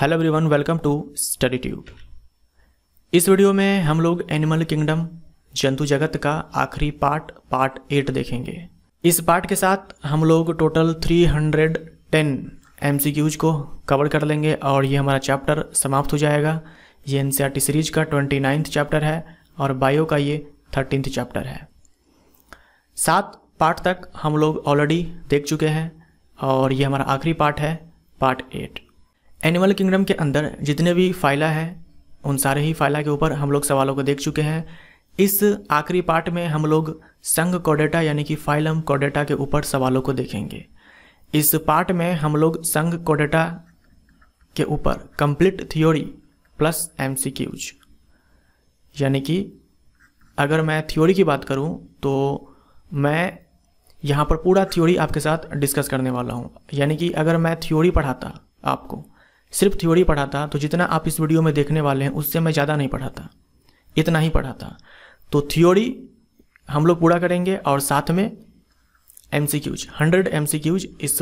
hello everyone welcome to Study Tube इस video में हम लोग एनिमल किंगडम जंतु जगत का आखिरी पार्ट पार्ट एट देखेंगे इस पार्ट के साथ हम लोग टोटल 310 हंड्रेड को कवर कर लेंगे और ये हमारा चैप्टर समाप्त हो जाएगा ये एन सीरीज e का ट्वेंटी चैप्टर है और बायो का ये थर्टीनथ चैप्टर है सात पार्ट तक हम लोग ऑलरेडी देख चुके हैं और ये हमारा आखिरी पार्ट है पार्ट एट एनिमल किंगडम के अंदर जितने भी फाइला है उन सारे ही फाइला के ऊपर हम लोग सवालों को देख चुके हैं इस आखिरी पार्ट में हम लोग संग कोडेटा यानी कि फाइलम कोडेटा के ऊपर सवालों को देखेंगे इस पार्ट में हम लोग संग कोडेटा के ऊपर कंप्लीट थ्योरी प्लस एम यानी कि अगर मैं थ्योरी की बात करूं तो मैं यहाँ पर पूरा थ्योरी आपके साथ डिस्कस करने वाला हूँ यानी कि अगर मैं थ्योरी पढ़ाता आपको सिर्फ थ्योरी पढ़ाता तो जितना आप इस वीडियो में देखने वाले हैं उससे मैं ज़्यादा नहीं पढ़ाता इतना ही पढ़ाता तो थ्योरी हम लोग पूरा करेंगे और साथ में M C Qs hundred M C Qs इस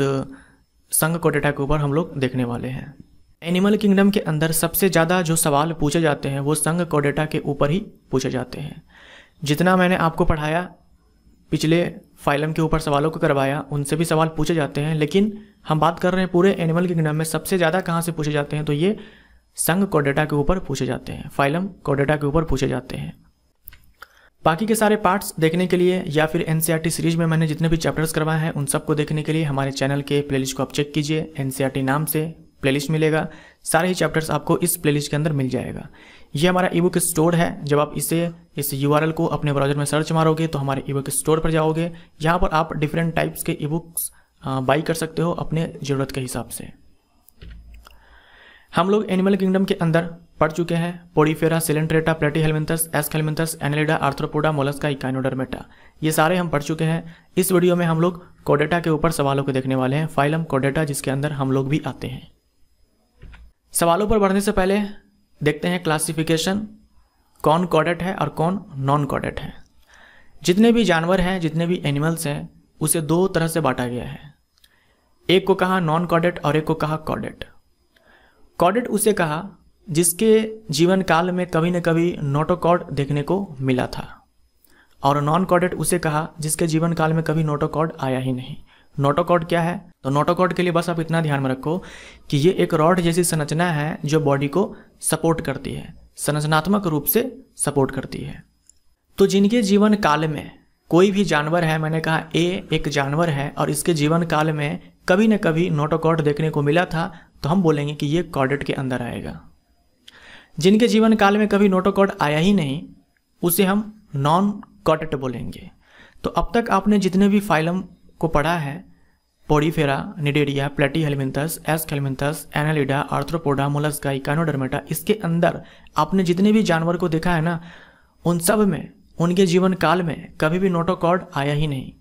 संघ को डेटा के ऊपर हम लोग देखने वाले हैं एनिमल किंगडम के अंदर सबसे ज़्यादा जो सवाल पूछे जाते हैं वो संघ कोडेटा के ऊपर ही पूछे जाते हैं जितना मैंने आपको पढ़ाया पिछले फाइलम के ऊपर सवालों को करवाया उनसे भी सवाल पूछे जाते हैं लेकिन हम बात कर रहे हैं पूरे एनिमल किंगडम में सबसे ज़्यादा कहाँ से पूछे जाते हैं तो ये संघ कोडेटा के ऊपर पूछे जाते हैं फाइलम कोडेटा के ऊपर पूछे जाते हैं बाकी के सारे पार्ट्स देखने के लिए या फिर एन e सीरीज में मैंने जितने भी चैप्टर्स करवाए हैं उन सबको देखने के लिए हमारे चैनल के प्लेलिस्ट को आप चेक कीजिए एन e नाम से प्लेलिस्ट मिलेगा सारे ही चैप्टर्स आपको इस प्लेलिस्ट के अंदर मिल जाएगा ये हमारा ई बुक स्टोर है जब आप इसे इस यू को अपने ब्राउजर में सर्च मारोगे तो हमारे ई बुक स्टोर पर जाओगे यहाँ पर आप डिफरेंट टाइप्स के ई बुक्स बाई कर सकते हो अपने ज़रूरत के हिसाब से हम लोग एनिमल किंगडम के अंदर पढ़ चुके हैं Porifera Coelenterata Platyhelminthes Aschelminthes Annelida Arthropoda Mollusca Echinodermata ये सारे हम पढ़ चुके हैं इस वीडियो में हम लोग कोडेटा के ऊपर सवालों को देखने वाले हैं फाइलम कोडेटा जिसके अंदर हम लोग भी आते हैं सवालों पर बढ़ने से पहले देखते हैं क्लासिफिकेशन कौन कॉडेट है और कौन नॉन कॉडेट है जितने भी जानवर हैं जितने भी एनिमल्स हैं उसे दो तरह से बांटा गया है एक को कहा नॉन कॉडेट और एक को कहा कॉडेट कॉडेट उसे कहा जिसके जीवन काल में कभी न कभी नोटोकॉड देखने को मिला था और नॉन कॉडेट उसे कहा जिसके जीवन काल में कभी नोटोकॉड आया ही नहीं नोटोकॉड क्या है तो नोटोकॉड के लिए बस आप इतना ध्यान में रखो कि ये एक रॉड जैसी संरचना है जो बॉडी को सपोर्ट करती है संरचनात्मक रूप से सपोर्ट करती है तो जिनके जीवन काल में कोई भी जानवर है मैंने कहा ए एक जानवर है और इसके जीवन काल में कभी न कभी नोटोकॉड देखने को मिला था तो हम बोलेंगे कि ये कॉडेट के अंदर आएगा जिनके जीवन काल में कभी नोटोकॉड आया ही नहीं उसे हम नॉन कॉडेट बोलेंगे तो अब तक आपने जितने भी फाइलम को पढ़ा है Porifera Cnidaria Platyhelminthes Aschelminthes Annelida Arthropoda Mollusca Echinodermata इसके अंदर आपने जितने भी जानवर को देखा है ना उन सब में उनके जीवन काल में कभी भी नोटोकॉर्ड आया ही नहीं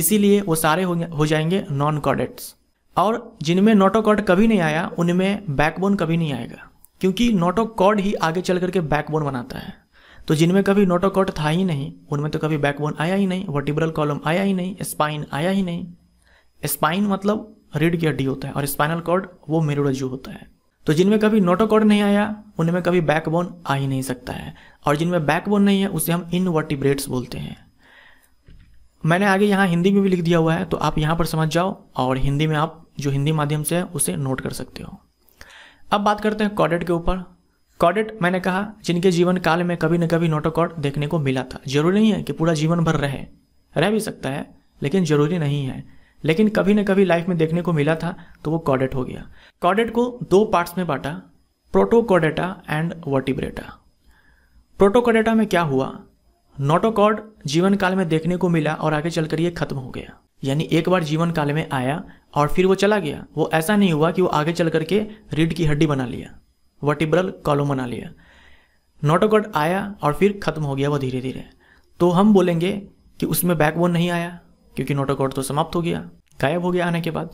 इसीलिए वो सारे हो जाएंगे नॉन कॉडेट्स और जिनमें नोटोकॉर्ड कभी नहीं आया उनमें बैकबोन कभी नहीं आएगा क्योंकि नोटोकॉर्ड ही आगे चल करके बैकबोन बनाता है तो जिनमें कभी नोटोकॉट था ही नहीं उनमें तो कभी बैकबोन आया ही नहीं वर्टिब्रल कॉलम आया ही नहीं स्पाइन आया ही नहीं स्पाइन मतलब रीढ़ की हड्डी होता है और स्पाइनल कॉर्ड वो मेरुरजू होता है तो जिनमें कभी नोटोकॉड नहीं आया उनमें कभी बैकबोन आ ही नहीं सकता है और जिनमें बैकबोन नहीं है उसे हम इनवर्टिब्रेट्स बोलते हैं मैंने आगे यहाँ हिंदी में भी लिख दिया हुआ है तो आप यहाँ पर समझ जाओ और हिंदी में आप जो हिंदी माध्यम से है उसे नोट कर सकते हो अब बात करते हैं कॉडेट के ऊपर कॉडेट मैंने कहा जिनके जीवन काल में कभी न कभी नोटोकॉड देखने को मिला था जरूरी नहीं है कि पूरा जीवन भर रहे रह भी सकता है लेकिन जरूरी नहीं है लेकिन कभी न कभी लाइफ में देखने को मिला था तो वो कॉडेट हो गया कॉडेट को दो पार्ट्स में बांटा प्रोटोकॉडेटा एंड वर्टिब्रेटा प्रोटोकॉडेटा में क्या हुआ नोटोकॉड जीवन काल में देखने को मिला और आगे चलकर ये खत्म हो गया यानी एक बार जीवन काल में आया और फिर वो चला गया वो ऐसा नहीं हुआ कि वो आगे चल करके रीढ़ की हड्डी बना लिया वर्टिब्रल कॉलम बना लिया नोटोकॉड आया और फिर ख़त्म हो गया वो धीरे धीरे तो हम बोलेंगे कि उसमें बैकबोन नहीं आया क्योंकि नोटोकॉड तो समाप्त हो गया गायब हो गया आने के बाद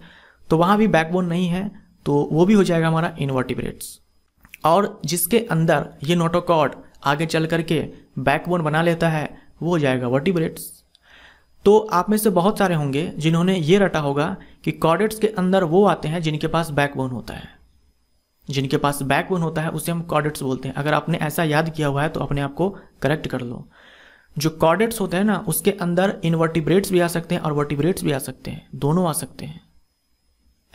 तो वहाँ भी बैकबोन नहीं है तो वो भी हो जाएगा हमारा इनवर्टिब्रेट्स और जिसके अंदर ये नोटोकॉड आगे चल करके बैकबोन बना लेता है वो हो जाएगा वर्टिब्रेट्स तो आप में से बहुत सारे होंगे जिन्होंने ये रटा होगा कि कॉर्डेट्स के अंदर वो आते हैं जिनके पास बैकबोन होता है जिनके पास बैकबोन होता है उसे हम कॉर्डेट्स बोलते हैं अगर आपने ऐसा याद किया हुआ है तो अपने आप को करेक्ट कर लो जो कॉर्डेट्स होते हैं ना उसके अंदर इनवर्टिब्रेट्स भी आ सकते हैं और वर्टिब्रेट्स भी आ सकते हैं दोनों आ सकते हैं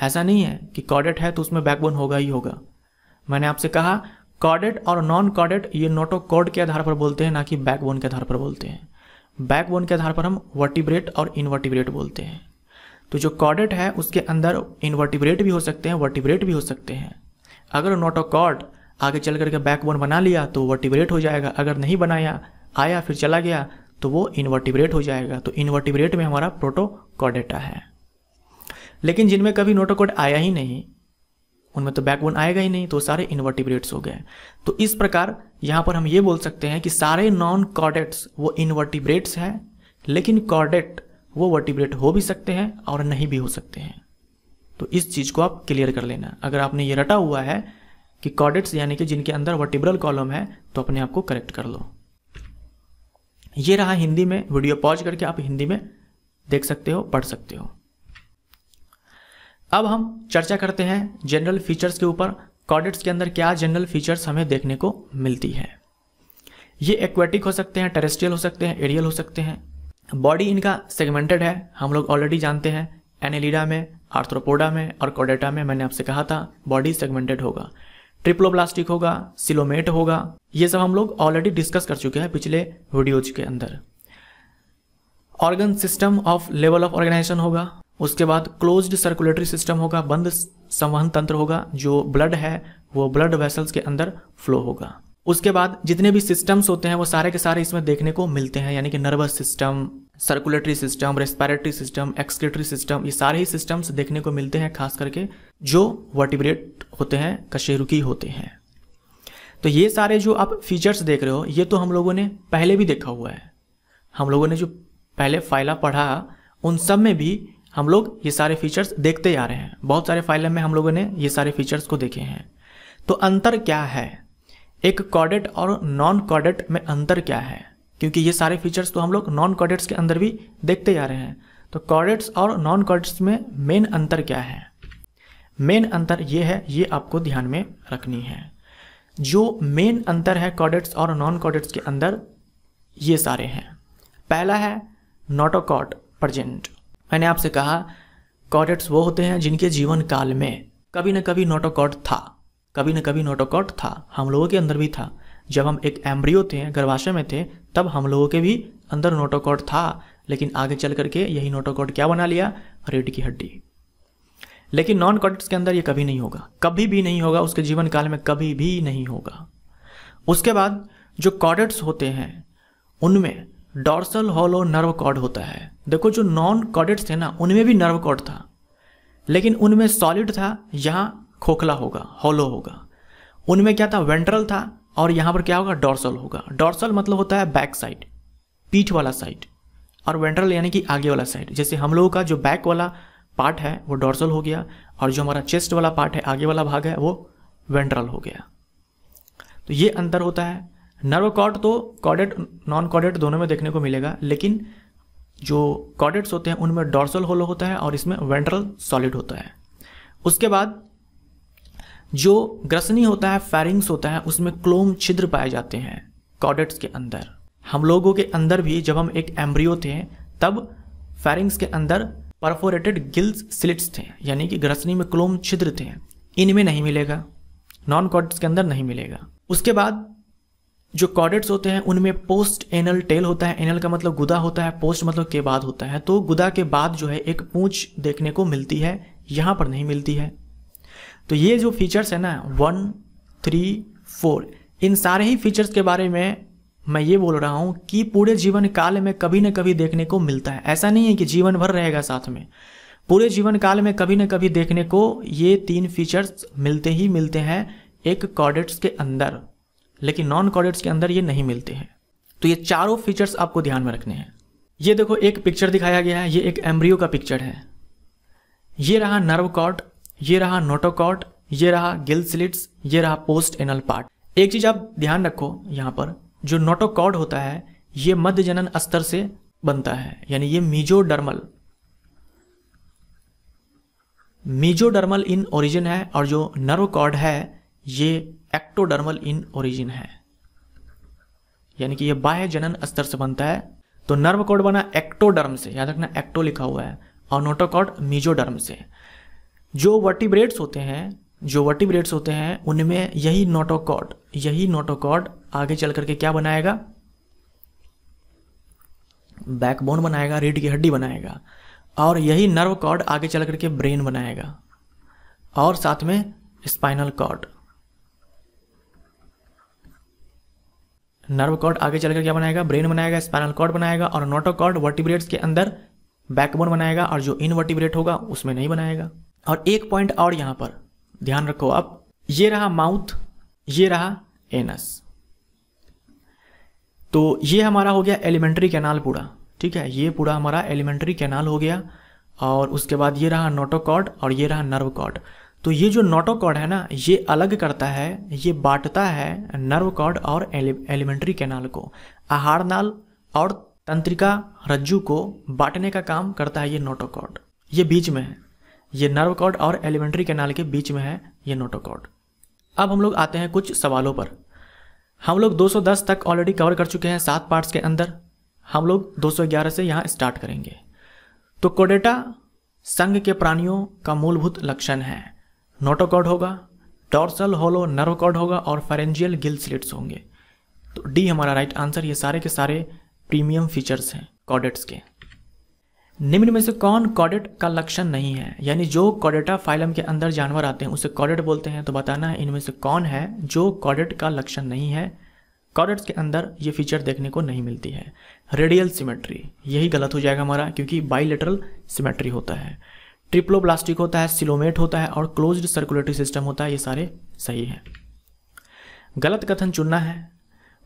ऐसा नहीं है कि कॉर्डेट है तो उसमें बैकबोन होगा ही होगा मैंने आपसे कहा कॉर्डेट और नॉन कॉर्डेट ये नोटो कॉर्ड के आधार पर बोलते हैं ना कि बैकबोन के आधार पर बोलते हैं बैकबोन के आधार पर हम वर्टिब्रेट और इनवर्टिब्रेट बोलते हैं तो जो कॉर्डेट है उसके अंदर इनवर्टिब्रेट भी हो सकते हैं वर्टिब्रेट भी हो सकते हैं अगर नॉट अ कॉर्ड आगे चल करके बैकबोन बना लिया तो वर्टिब्रेट हो जाएगा अगर नहीं बनाया आया फिर चला गया तो वो इन्वर्टिब्रेट हो जाएगा तो इन्वर्टिब्रेट में हमारा प्रोटोकॉडेटा है लेकिन जिनमें कभी नोटोकॉड आया ही नहीं उनमें तो बैकबोन आएगा ही नहीं तो सारे इन्वर्टिब्रेट्स हो गए तो इस प्रकार यहाँ पर हम ये बोल सकते हैं कि सारे नॉन कॉडेट्स वो इन्वर्टिब्रेट्स हैं लेकिन कॉडेट वो वर्टिब्रेट हो भी सकते हैं और नहीं भी हो सकते हैं तो इस चीज़ को आप क्लियर कर लेना अगर आपने ये रटा हुआ है कि कॉडिट्स यानी कि जिनके अंदर वर्टिब्रल कॉलम है तो अपने आप को करेक्ट कर लो ये रहा हिंदी में वीडियो पॉज करके आप हिंदी में देख सकते हो पढ़ सकते हो अब हम चर्चा करते हैं जनरल फीचर्स के ऊपर कॉडिट्स के अंदर क्या जनरल फीचर्स हमें देखने को मिलती है ये एक्वेटिक हो सकते हैं टेरेस्ट्रियल हो सकते हैं एरियल हो सकते हैं बॉडी इनका सेगमेंटेड है हम लोग ऑलरेडी जानते हैं एनेलिडा में आर्थ्रोपोडा में और कोडेटा में मैंने आपसे कहा था बॉडी सेगमेंटेड होगा ट्रिप्लोप्लास्टिक होगा सिलोमेट होगा ये सब हम लोग ऑलरेडी डिस्कस कर चुके हैं पिछले वीडियोज के अंदर organ system of level of organisation होगा उसके बाद क्लोज्ड सर्कुलेटरी सिस्टम होगा बंद संवहन तंत्र होगा जो ब्लड है वो ब्लड वेसल्स के अंदर फ्लो होगा उसके बाद जितने भी सिस्टम्स होते हैं वो सारे के सारे इसमें देखने को मिलते हैं यानी कि nervous system circulatory system respiratory system excretory system ये सारे ही सिस्टम्स देखने को मिलते हैं खास करके जो वर्टिब्रेट होते हैं कशेरुकी होते हैं तो ये सारे जो आप फीचर्स देख रहे हो ये तो हम लोगों ने पहले भी देखा हुआ है हम लोगों ने जो पहले फाइला पढ़ा उन सब में भी हम लोग ये सारे फीचर्स देखते आ रहे हैं बहुत सारे फाइलों में हम लोगों ने ये सारे फीचर्स को देखे हैं तो अंतर क्या है एक कॉडेट और नॉन कॉडेट में अंतर क्या है क्योंकि ये सारे फीचर्स तो हम लोग नॉन कॉडेट्स के अंदर भी देखते जा रहे हैं तो कॉडेट्स और नॉन कॉडेट्स में मेन अंतर क्या है मेन अंतर ये है ये आपको ध्यान में रखनी है जो मेन अंतर है कॉडेट्स और नॉन कॉडेट्स के अंदर ये सारे हैं पहला है नोटोकॉट प्रजेंट मैंने आपसे कहा कॉडेट्स वो होते हैं जिनके जीवन काल में कभी ना कभी नोटोकॉट था कभी न कभी नोटोकॉट था हम लोगों के अंदर भी था जब हम एक एम्ब्रियो थे गर्भाशय में थे तब हम लोगों के भी अंदर नोटोकॉट था लेकिन आगे चल करके यही नोटोकॉट क्या बना लिया रेड की हड्डी लेकिन नॉन कॉटिक्स के अंदर ये कभी नहीं होगा कभी भी नहीं होगा उसके जीवन काल में कभी भी नहीं होगा उसके बाद जो कॉडेट्स होते हैं उनमें डॉर्सल हॉलो नर्व कॉर्ड होता है देखो जो नॉन कॉडेट्स थे ना उनमें भी नर्व कॉर्ड था लेकिन उनमें सॉलिड था यहाँ खोखला होगा हॉलो होगा उनमें क्या था वेंट्रल था और यहाँ पर क्या होगा डॉर्सल होगा डॉर्सल मतलब होता है बैक साइड पीठ वाला साइड और वेंट्रल यानी कि आगे वाला साइड जैसे हम लोगों का जो बैक वाला पार्ट है वो डॉर्सल हो गया और जो हमारा चेस्ट वाला पार्ट है आगे वाला भाग है वो वेंट्रल हो गया तो ये अंतर होता है नर्व कॉर्ड तो कॉडेट नॉन कॉडेट दोनों में देखने को मिलेगा लेकिन जो कॉडेट्स होते हैं उनमें डॉर्सल होलो होता है और इसमें वेंट्रल सॉलिड होता है उसके बाद जो ग्रसनी होता है फेरिंग्स होता है उसमें क्लोम छिद्र पाए जाते हैं कॉडेट्स के अंदर हम लोगों के अंदर भी जब हम एक एम्ब्रियो थे तब फेरिंग्स के अंदर परफोरेटेड गिल्स स्लिट्स थे यानी कि ग्रसनी में क्लोम छिद्र थे इनमें नहीं मिलेगा नॉन कॉडेट्स के अंदर नहीं मिलेगा उसके बाद जो कॉडेट्स होते हैं उनमें पोस्ट एनल टेल होता है एनल का मतलब गुदा होता है पोस्ट मतलब के बाद होता है तो गुदा के बाद जो है एक पूंछ देखने को मिलती है यहाँ पर नहीं मिलती है तो ये जो फीचर्स है ना वन थ्री फोर इन सारे ही फीचर्स के बारे में मैं ये बोल रहा हूँ कि पूरे जीवन काल में कभी न कभी देखने को मिलता है ऐसा नहीं है कि जीवन भर रहेगा साथ में पूरे जीवन काल में कभी न कभी देखने को ये तीन फीचर्स मिलते ही मिलते हैं एक कॉडेट्स के अंदर लेकिन नॉन कॉडेट्स के अंदर ये नहीं मिलते हैं तो ये चारों फीचर्स आपको ध्यान में रखने हैं ये देखो एक पिक्चर दिखाया गया है ये एक एम्ब्रियो का पिक्चर है ये रहा नर्व कॉर्ड ये रहा नोटोकॉट ये रहा गिल स्लिट्स ये रहा पोस्ट एनल पार्ट एक चीज आप ध्यान रखो यहाँ पर जो नोटोकॉड होता है ये मध्य जनन स्तर से बनता है यानी ये मीजोडर्मल मीजोडर्मल इन ओरिजिन है और जो नर्वकॉड है ये एक्टोडर्मल इन ओरिजिन है यानी कि ये बाह्य जनन स्तर से बनता है तो नर्वकॉड बना एक्टोडर्म से याद रखना एक्टो लिखा हुआ है और नोटोकॉड मीजोडर्म से जो वर्टिब्रेट्स होते हैं जो वर्टिब्रेट्स होते हैं उनमें यही नोटोकॉड यही नोटोकॉड आगे चल करके क्या बनाएगा बैकबोन बनाएगा रीढ़ की हड्डी बनाएगा और यही नर्व कॉर्ड आगे चल करके ब्रेन बनाएगा और साथ में स्पाइनल कॉर्ड नर्व कॉर्ड आगे चलकर क्या बनाएगा ब्रेन बनाएगा स्पाइनल कॉर्ड बनाएगा और नोटो कॉर्ड वर्टिब्रेट्स के अंदर बैकबोन बनाएगा और जो इनवर्टिब्रेट होगा उसमें नहीं बनाएगा और एक पॉइंट और यहां पर ध्यान रखो आप ये रहा माउथ ये रहा एनस तो ये हमारा हो गया एलिमेंट्री कैनाल पूरा ठीक है ये पूरा हमारा एलिमेंट्री कैनाल हो गया और उसके बाद ये रहा नोटोकॉड और ये रहा नर्व कॉड तो ये जो नोटोकॉड है ना ये अलग करता है ये बांटता है नर्व कॉड और एलिमेंट्री कैनाल को आहार नाल और तंत्रिका रज्जू को बांटने का काम करता है ये नोटोकॉड ये बीच में है ये नर्व कॉर्ड और एलिमेंट्री कैनाल के बीच में है ये नोटोकॉर्ड अब हम लोग आते हैं कुछ सवालों पर हम लोग 210 तक ऑलरेडी कवर कर चुके हैं सात पार्ट्स के अंदर हम लोग 211 से यहाँ स्टार्ट करेंगे तो कोडेटा संघ के प्राणियों का मूलभूत लक्षण है नोटोकॉर्ड होगा डॉर्सल होलो नर्व कॉर्ड होगा और फरेंजियल गिल स्लिट्स होंगे तो डी हमारा राइट आंसर ये सारे के सारे प्रीमियम फीचर्स हैं कॉडेट्स के निम्न में से कौन कॉडेट का लक्षण नहीं है यानी जो कॉडेटा फाइलम के अंदर जानवर आते हैं उसे कॉडेट बोलते हैं तो बताना है इनमें से कौन है जो कॉडेट का लक्षण नहीं है कॉडेट्स के अंदर ये फीचर देखने को नहीं मिलती है रेडियल सिमेट्री यही गलत हो जाएगा हमारा क्योंकि बाइलेटरल सिमेट्री होता है ट्रिप्लोब्लास्टिक होता है सिलोमेट होता है और क्लोज सर्कुलेटरी सिस्टम होता है ये सारे सही है गलत कथन चुनना है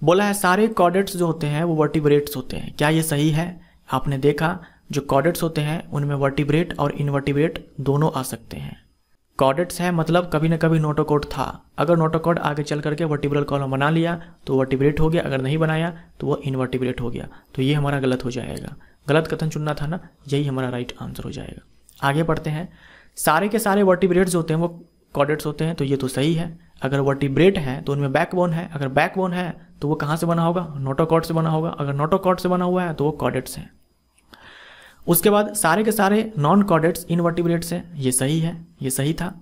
बोला है सारे कॉडेट्स जो होते हैं वो वर्टिब्रेट्स होते हैं क्या ये सही है आपने देखा जो कॉडेट्स होते हैं उनमें वर्टिब्रेट और इनवर्टिब्रेट दोनों आ सकते हैं कॉडेट्स है मतलब कभी ना कभी नोटोकोड था अगर नोटोकोड आगे चल करके वर्टिब्रल कॉलम बना लिया तो वर्टिब्रेट हो गया अगर नहीं बनाया तो वो इनवर्टिब्रेट हो गया तो ये हमारा गलत हो जाएगा गलत कथन चुनना था ना यही हमारा राइट आंसर हो जाएगा आगे पढ़ते हैं सारे के सारे वर्टिब्रेट्स होते हैं वो कॉडेट्स होते हैं तो ये तो सही है अगर वर्टिब्रेट है तो उनमें बैकबोन है अगर बैकबोन है तो वो कहाँ से बना होगा नोटोकॉड से बना होगा अगर नोटोकॉड से बना हुआ है तो वो कॉडेट्स हैं उसके बाद सारे के सारे नॉन कॉडेट्स इनवर्टिब्रेट्स हैं ये सही है ये सही था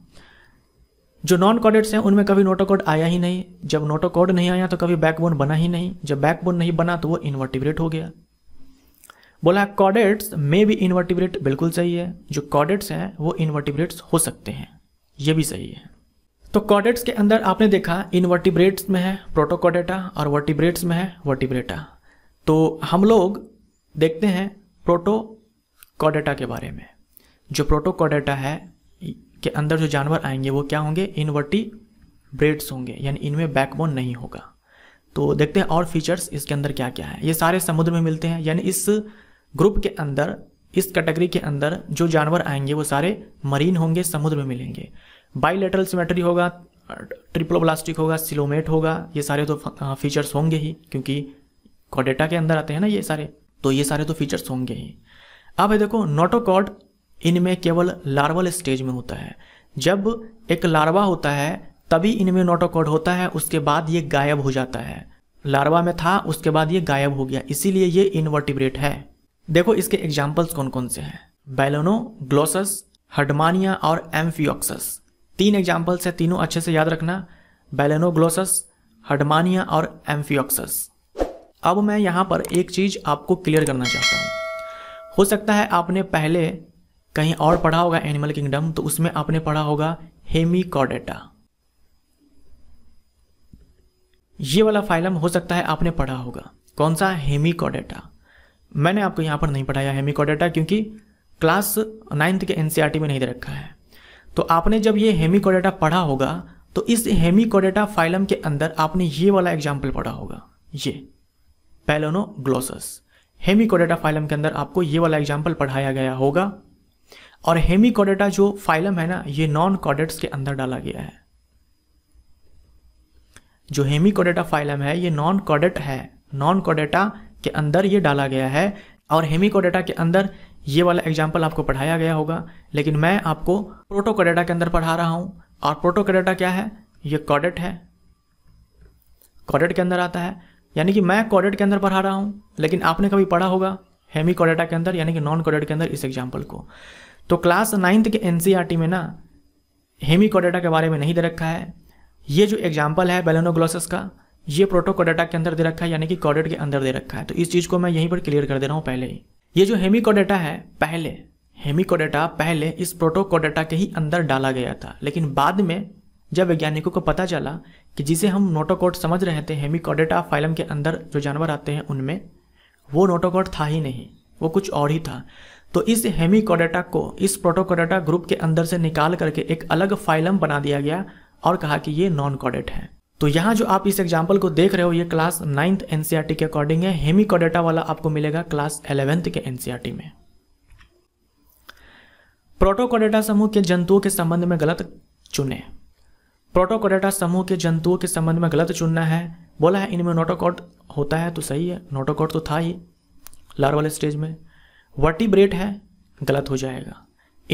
जो नॉन कॉडेट्स हैं उनमें कभी नोटोकॉड आया ही नहीं जब नोटोकॉड नहीं आया तो कभी बैकबोन बना ही नहीं जब बैकबोन नहीं बना तो वो इनवर्टिब्रेट हो गया बोला कॉडेट्स में भी इनवर्टिब्रेट बिल्कुल सही है जो कॉडेट्स हैं वो इनवर्टिब्रेट्स हो सकते हैं ये भी सही है तो कॉडेट्स के अंदर आपने देखा इनवर्टिब्रेट्स में है प्रोटोकॉडेटा और वर्टिब्रेट्स में है वर्टिब्रेटा तो हम लोग देखते हैं प्रोटो कॉडेटा के बारे में जो प्रोटोकॉडेटा है के अंदर जो जानवर आएंगे वो क्या होंगे इनवर्टी ब्रेड्स होंगे यानी इनमें बैकबोन नहीं होगा तो देखते हैं और फीचर्स इसके अंदर क्या क्या है ये सारे समुद्र में मिलते हैं यानी इस ग्रुप के अंदर इस कैटेगरी के अंदर जो जानवर आएंगे वो सारे मरीन होंगे समुद्र में मिलेंगे बाईलेटरल सिमेट्री होगा प्लास्टिक होगा सिलोमेट होगा ये सारे तो फीचर्स होंगे ही क्योंकि कॉडेटा के अंदर आते हैं ना ये सारे तो ये सारे तो फीचर्स होंगे ही अब देखो नोटोकॉड इनमें केवल लार्वल स्टेज में होता है जब एक लार्वा होता है तभी इनमें नोटोकॉड होता है उसके बाद ये गायब हो जाता है लार्वा में था उसके बाद ये गायब हो गया इसीलिए ये इनवर्टिब्रेट है देखो इसके एग्जाम्पल्स कौन कौन से हैं बैलोनो ग्लोसस हडमानिया और एम्फियोक्सस तीन एग्जाम्पल्स हैं तीनों अच्छे से याद रखना बैलेनो ग्लोसस हडमानिया और एम्फियोक्सस अब मैं यहाँ पर एक चीज़ आपको क्लियर करना चाहता हूँ हो सकता है आपने पहले कहीं और पढ़ा होगा एनिमल किंगडम तो उसमें आपने पढ़ा होगा हेमिकॉडेटा ये वाला फाइलम हो सकता है आपने पढ़ा होगा कौन सा हेमिकॉडेटा मैंने आपको यहाँ पर नहीं पढ़ाया हेमिकॉडेटा क्योंकि क्लास नाइन्थ के एन e में नहीं दे रखा है तो आपने जब ये हेमिकॉडेटा पढ़ा होगा तो इस हेमिकॉडेटा फाइलम के अंदर आपने ये वाला एग्जाम्पल पढ़ा होगा ये पैलोनो ग्लोसस हेमिकोडेटा फाइलम के अंदर आपको ये वाला एग्जाम्पल पढ़ाया गया होगा और हेमिकोडेटा जो फाइलम है ना ये नॉन कॉडेट्स के अंदर डाला गया है जो हेमिकोडेटा फाइलम है ये नॉन कॉडेट है नॉन कॉडेटा के अंदर ये डाला गया है और हेमिकोडेटा के अंदर ये वाला एग्जाम्पल आपको पढ़ाया गया होगा लेकिन मैं आपको प्रोटोकोडेटा के अंदर पढ़ा रहा हूँ और प्रोटोकोडेटा क्या है ये कॉडेट है कॉडेट के अंदर आता है यानी कि मैं कॉडेट के अंदर पढ़ा रहा हूँ लेकिन आपने कभी पढ़ा होगा हेमी कॉडेटा के अंदर यानी कि नॉन कॉडेट के अंदर इस एग्जाम्पल को तो क्लास नाइन्थ के एन e में ना हेमी कॉडेटा के बारे में नहीं दे रखा है ये जो एग्जाम्पल है बेलोनोग्लोसस का ये प्रोटोकोडेटा के अंदर दे रखा है यानी कि कॉडेट के अंदर दे रखा है तो इस चीज़ को मैं यहीं पर क्लियर कर दे रहा हूँ पहले ही ये जो हेमिकोडेटा है पहले हेमिकोडेटा पहले इस प्रोटोकोडेटा के ही अंदर डाला गया था लेकिन बाद में जब वैज्ञानिकों को पता चला कि जिसे हम नोटोकोट समझ रहे थे हेमिकॉडेटा फाइलम के अंदर जो जानवर आते हैं उनमें वो नोटोकोट था ही नहीं वो कुछ और ही था तो इस हेमिकॉडेटा को इस प्रोटोकोडेटा ग्रुप के अंदर से निकाल करके एक अलग फाइलम बना दिया गया और कहा कि ये नॉन कॉडेट है तो यहाँ जो आप इस एग्जाम्पल को देख रहे हो ये क्लास नाइन्थ एन के अकॉर्डिंग है हेमिकॉडेटा वाला आपको मिलेगा क्लास एलेवेंथ के एन e में प्रोटोकोडेटा समूह के जंतुओं के संबंध में गलत चुने प्रोटोकोडेटा समूह के जंतुओं के संबंध में गलत चुनना है बोला है इनमें नोटोकॉट होता है तो सही है नोटोकॉट तो था ही लार वाले स्टेज में वर्टिब्रेट है गलत हो जाएगा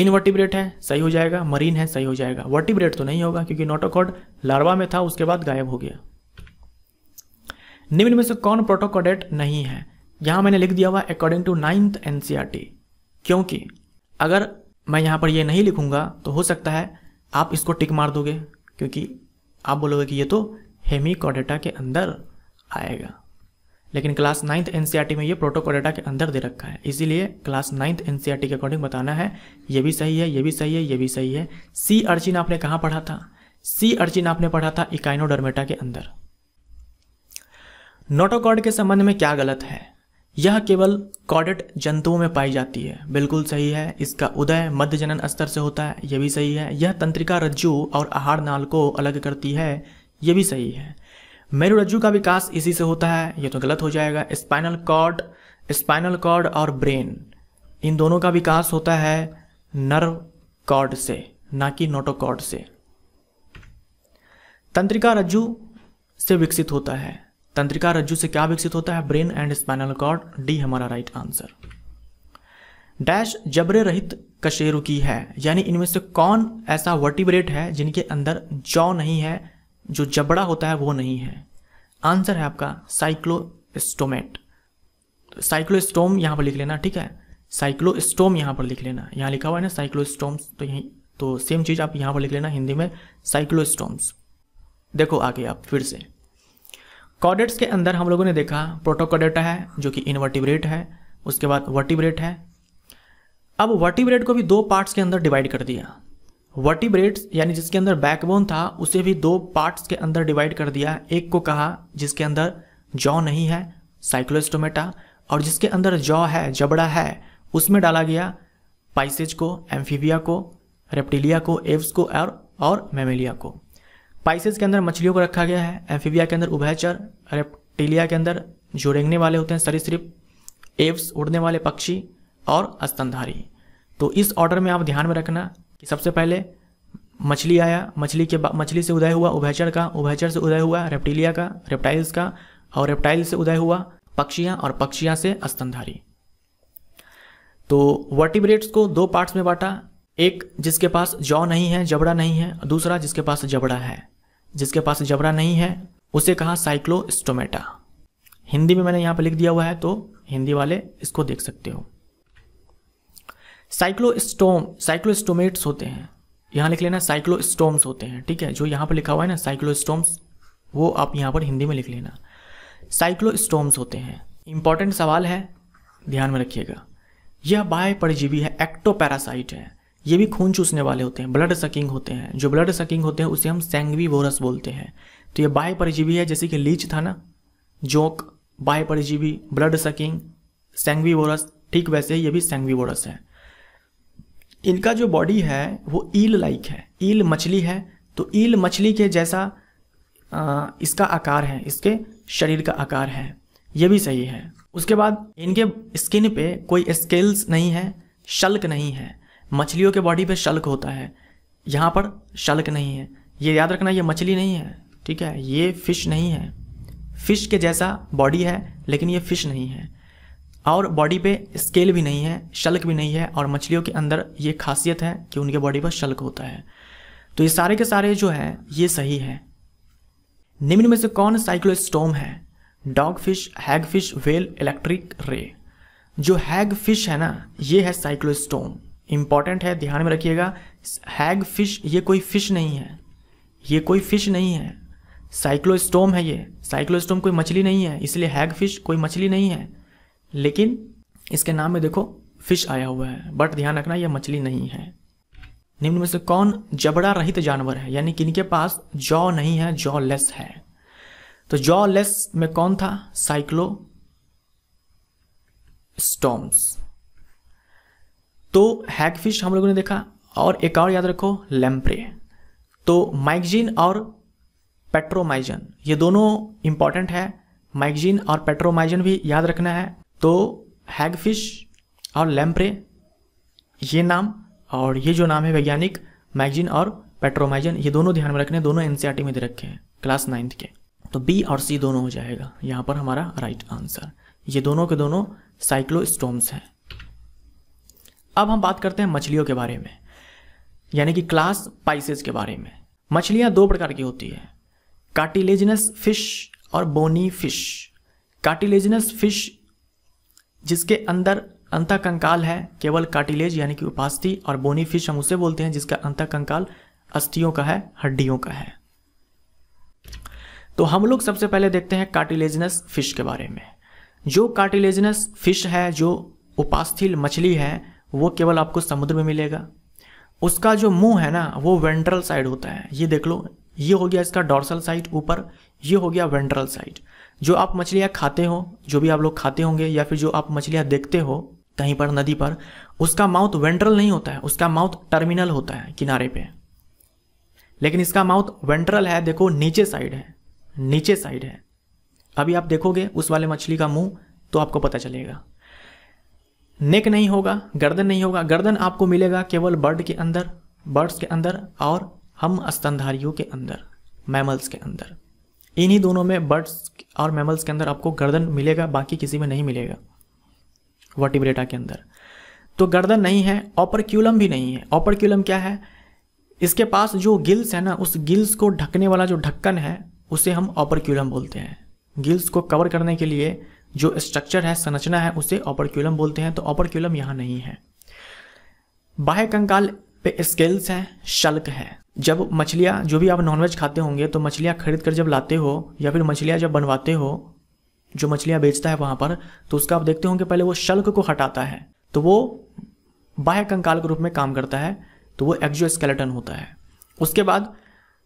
इनवर्टिब्रेट है सही हो जाएगा मरीन है सही हो जाएगा वर्टिब्रेट तो नहीं होगा क्योंकि नोटोकॉड लार्वा में था उसके बाद गायब हो गया निम्न में से कौन प्रोटोकोडेट नहीं है यहां मैंने लिख दिया हुआ अकॉर्डिंग टू नाइन्थ एन क्योंकि अगर मैं यहां पर यह नहीं लिखूंगा तो हो सकता है आप इसको टिक मार दोगे क्योंकि आप बोलोगे कि ये तो हेमी कॉडेटा के अंदर आएगा लेकिन क्लास नाइन्थ एन में ये प्रोटोकोडेटा के अंदर दे रखा है इसीलिए क्लास नाइन्थ एन के अकॉर्डिंग बताना है ये भी सही है ये भी सही है ये भी सही है सी अर्चिन आपने कहाँ पढ़ा था सी अर्चिन आपने पढ़ा था इकाइनोडर्मेटा के अंदर नोटोकॉड के संबंध में क्या गलत है यह केवल कॉडेट जंतुओं में पाई जाती है बिल्कुल सही है इसका उदय मध्य जनन स्तर से होता है यह भी सही है यह तंत्रिका रज्जु और आहार नाल को अलग करती है यह भी सही है मेरु रज्जु का विकास इसी से होता है यह तो गलत हो जाएगा स्पाइनल कॉर्ड स्पाइनल कॉर्ड और ब्रेन इन दोनों का विकास होता है नर्व कॉर्ड से ना कि नोटोकॉर्ड से तंत्रिका रज्जु से विकसित होता है तंत्रिका रज्जु से क्या विकसित होता है brain and spinal cord D हमारा राइट आंसर डैश जबरे रहित कशेरु की है यानी इनमें से कौन ऐसा वर्टिब्रेट है जिनके अंदर जौ नहीं है जो जबड़ा होता है वो नहीं है आंसर है आपका साइक्लोस्टोमेट साइक्लोस्टोम यहां पर लिख लेना ठीक है साइक्लोस्टोम यहां पर लिख लेना यहां लिखा हुआ है ना साइक्लोस्टोम्स तो यही तो सेम चीज़ आप यहां पर लिख लेना हिंदी में साइक्लोस्टोम्स देखो आगे आप फिर से कॉडेट्स के अंदर हम लोगों ने देखा प्रोटोकॉडेटा है जो कि इनवर्टिब्रेट है उसके बाद वर्टिब्रेट है अब वर्टिब्रेट को भी दो पार्ट्स के अंदर डिवाइड कर दिया वर्टिब्रेट्स यानी जिसके अंदर बैकबोन था उसे भी दो पार्ट्स के अंदर डिवाइड कर दिया एक को कहा जिसके अंदर जॉ नहीं है साइक्लोस्टोमेटा और जिसके अंदर जॉ है जबड़ा है उसमें डाला गया पाइसेज को एम्फीबिया को रेप्टिलिया को एव्स को और और मेमेलिया को पाइसेस के अंदर मछलियों को रखा गया है एम्फीबिया के अंदर उभयचर रेप्टिलिया के अंदर जो रेंगने वाले होते हैं सिर्फ एव्स उड़ने वाले पक्षी और स्तनधारी तो इस ऑर्डर में आप ध्यान में रखना कि सबसे पहले मछली आया मछली के मछली से उदय हुआ उभयचर का उभयचर से उदय हुआ रेप्टिलिया का रेप्टाइल्स का और रेप्टाइल से उदय हुआ पक्षियाँ और पक्षियाँ से स्तनधारी तो वर्टिब्रेट्स को दो पार्ट्स में बांटा एक जिसके पास जॉ नहीं है जबड़ा नहीं है दूसरा जिसके पास जबड़ा है जिसके पास जबरा नहीं है उसे कहा साइक्लोस्टोमेटा हिंदी में मैंने यहाँ पर लिख दिया हुआ है तो हिंदी वाले इसको देख सकते हो साइक्लोस्टोम साइक्लोस्टोमेट्स होते हैं यहाँ लिख लेना साइक्लोस्टोम्स होते हैं ठीक है जो यहाँ पर लिखा हुआ है ना साइक्लोस्टोम्स वो आप यहाँ पर हिंदी में लिख लेना साइक्लोस्टोम्स होते हैं इंपॉर्टेंट सवाल है ध्यान में रखिएगा यह बाह्य परजीवी है एक्टोपैरासाइट है ये भी खून चूसने वाले होते हैं ब्लड सकिंग होते हैं जो ब्लड सकिंग होते हैं उसे हम सेंगवी वोरस बोलते हैं तो ये बाह्य परजीवी है जैसे कि लीच था ना जोंक बाह्य परजीवी ब्लड सकिंग सेंगवी वोरस ठीक वैसे ये भी सेंगवी वोरस है इनका जो बॉडी है वो ईल लाइक है ईल मछली है तो ईल मछली के जैसा आ, इसका आकार है इसके शरीर का आकार है ये भी सही है उसके बाद इनके स्किन पे कोई स्केल्स नहीं है शल्क नहीं है मछलियों के बॉडी पे शल्क होता है यहाँ पर शल्क नहीं है ये याद रखना ये मछली नहीं है ठीक है ये फिश नहीं है फिश के जैसा बॉडी है लेकिन ये फिश नहीं है और बॉडी पे स्केल भी नहीं है शल्क भी नहीं है और मछलियों के अंदर ये खासियत है कि उनके बॉडी पर शल्क होता है तो ये सारे के सारे जो है ये सही है निम्न में से कौन साइक्लोस्टोम है dogfish hagfish whale electric ray जो हैग फिश है ना ये है साइक्लोस्टोम इम्पॉर्टेंट है ध्यान में रखिएगा हैग फिश ये कोई फिश नहीं है ये कोई फिश नहीं है साइक्लोस्टोम है ये साइक्लोस्टोम कोई मछली नहीं है इसलिए हैग फिश कोई मछली नहीं है लेकिन इसके नाम में देखो फिश आया हुआ है बट ध्यान रखना यह मछली नहीं है निम्न में से कौन जबड़ा रहित जानवर है यानी किनके पास जॉ नहीं है जॉ लेस है तो जॉ लेस में कौन था साइक्लो स्टोम्स तो हैकफिश हम लोगों ने देखा और एक और याद रखो लेम्प्रे तो माइक्जिन और पेट्रोमाइजन ये दोनों इंपॉर्टेंट है माइक्जिन और पेट्रोमाइजन भी याद रखना है तो हैगफिश और लैम्प्रे ये नाम और ये जो नाम है वैज्ञानिक मैगजीन और पेट्रोमाइजन ये दोनों ध्यान में रखने दोनों एनसीआरटी e में दे रखे हैं क्लास नाइन्थ के तो बी और सी दोनों हो जाएगा यहाँ पर हमारा राइट आंसर ये दोनों के दोनों साइक्लोस्टोम्स हैं अब हम बात करते हैं मछलियों के बारे में यानी कि क्लास पाइसेस के बारे में मछलियां दो प्रकार की होती है कार्टिलेजनस फिश और बोनी फिश कार्टिलेजनस फिश जिसके अंदर अंता कंकाल है केवल कार्टिलेज यानी कि उपास्थि और बोनी फिश हम उसे बोलते हैं जिसका अंता कंकाल अस्थियों का है हड्डियों का है तो हम लोग सबसे पहले देखते हैं कार्टिलेजनस फिश के बारे में जो कार्टिलेजनस फिश है जो उपास्थिल मछली है वो केवल आपको समुद्र में मिलेगा उसका जो मुंह है ना वो वेंट्रल साइड होता है ये देख लो ये हो गया इसका डॉर्सल साइड ऊपर ये हो गया वेंट्रल साइड जो आप मछलियाँ खाते हो जो भी आप लोग खाते होंगे या फिर जो आप मछलियाँ देखते हो कहीं पर नदी पर उसका माउथ वेंट्रल नहीं होता है उसका माउथ टर्मिनल होता है किनारे पे लेकिन इसका माउथ वेंट्रल है देखो नीचे साइड है नीचे साइड है अभी आप देखोगे उस वाले मछली का मुंह तो आपको पता चलेगा नेक नहीं होगा गर्दन नहीं होगा गर्दन आपको मिलेगा केवल बर्ड के अंदर बर्ड्स के अंदर और हम स्तनधारियों के अंदर मैमल्स के अंदर इन्हीं दोनों में बर्ड्स और मैमल्स के अंदर आपको गर्दन मिलेगा बाकी किसी में नहीं मिलेगा वर्टिब्रेटा के अंदर तो गर्दन नहीं है ऑपरक्यूलम भी नहीं है ऑपरक्यूलम क्या है इसके पास जो गिल्स है ना उस गिल्स को ढकने वाला जो ढक्कन है उसे हम ऑपरक्यूलम बोलते हैं गिल्स को कवर करने के लिए जो स्ट्रक्चर है संरचना है उसे ऑपरक्यूलम बोलते हैं तो ऑपरक्यूलम यहाँ नहीं है बाह्य कंकाल पे स्केल्स हैं शल्क है जब मछलियाँ जो भी आप नॉनवेज खाते होंगे तो मछलियाँ खरीद कर जब लाते हो या फिर मछलियाँ जब बनवाते हो जो मछलियाँ बेचता है वहाँ पर तो उसका आप देखते होंगे पहले वो शल्क को हटाता है तो वो बाह्य कंकाल के रूप में काम करता है तो वो एक्जो होता है उसके बाद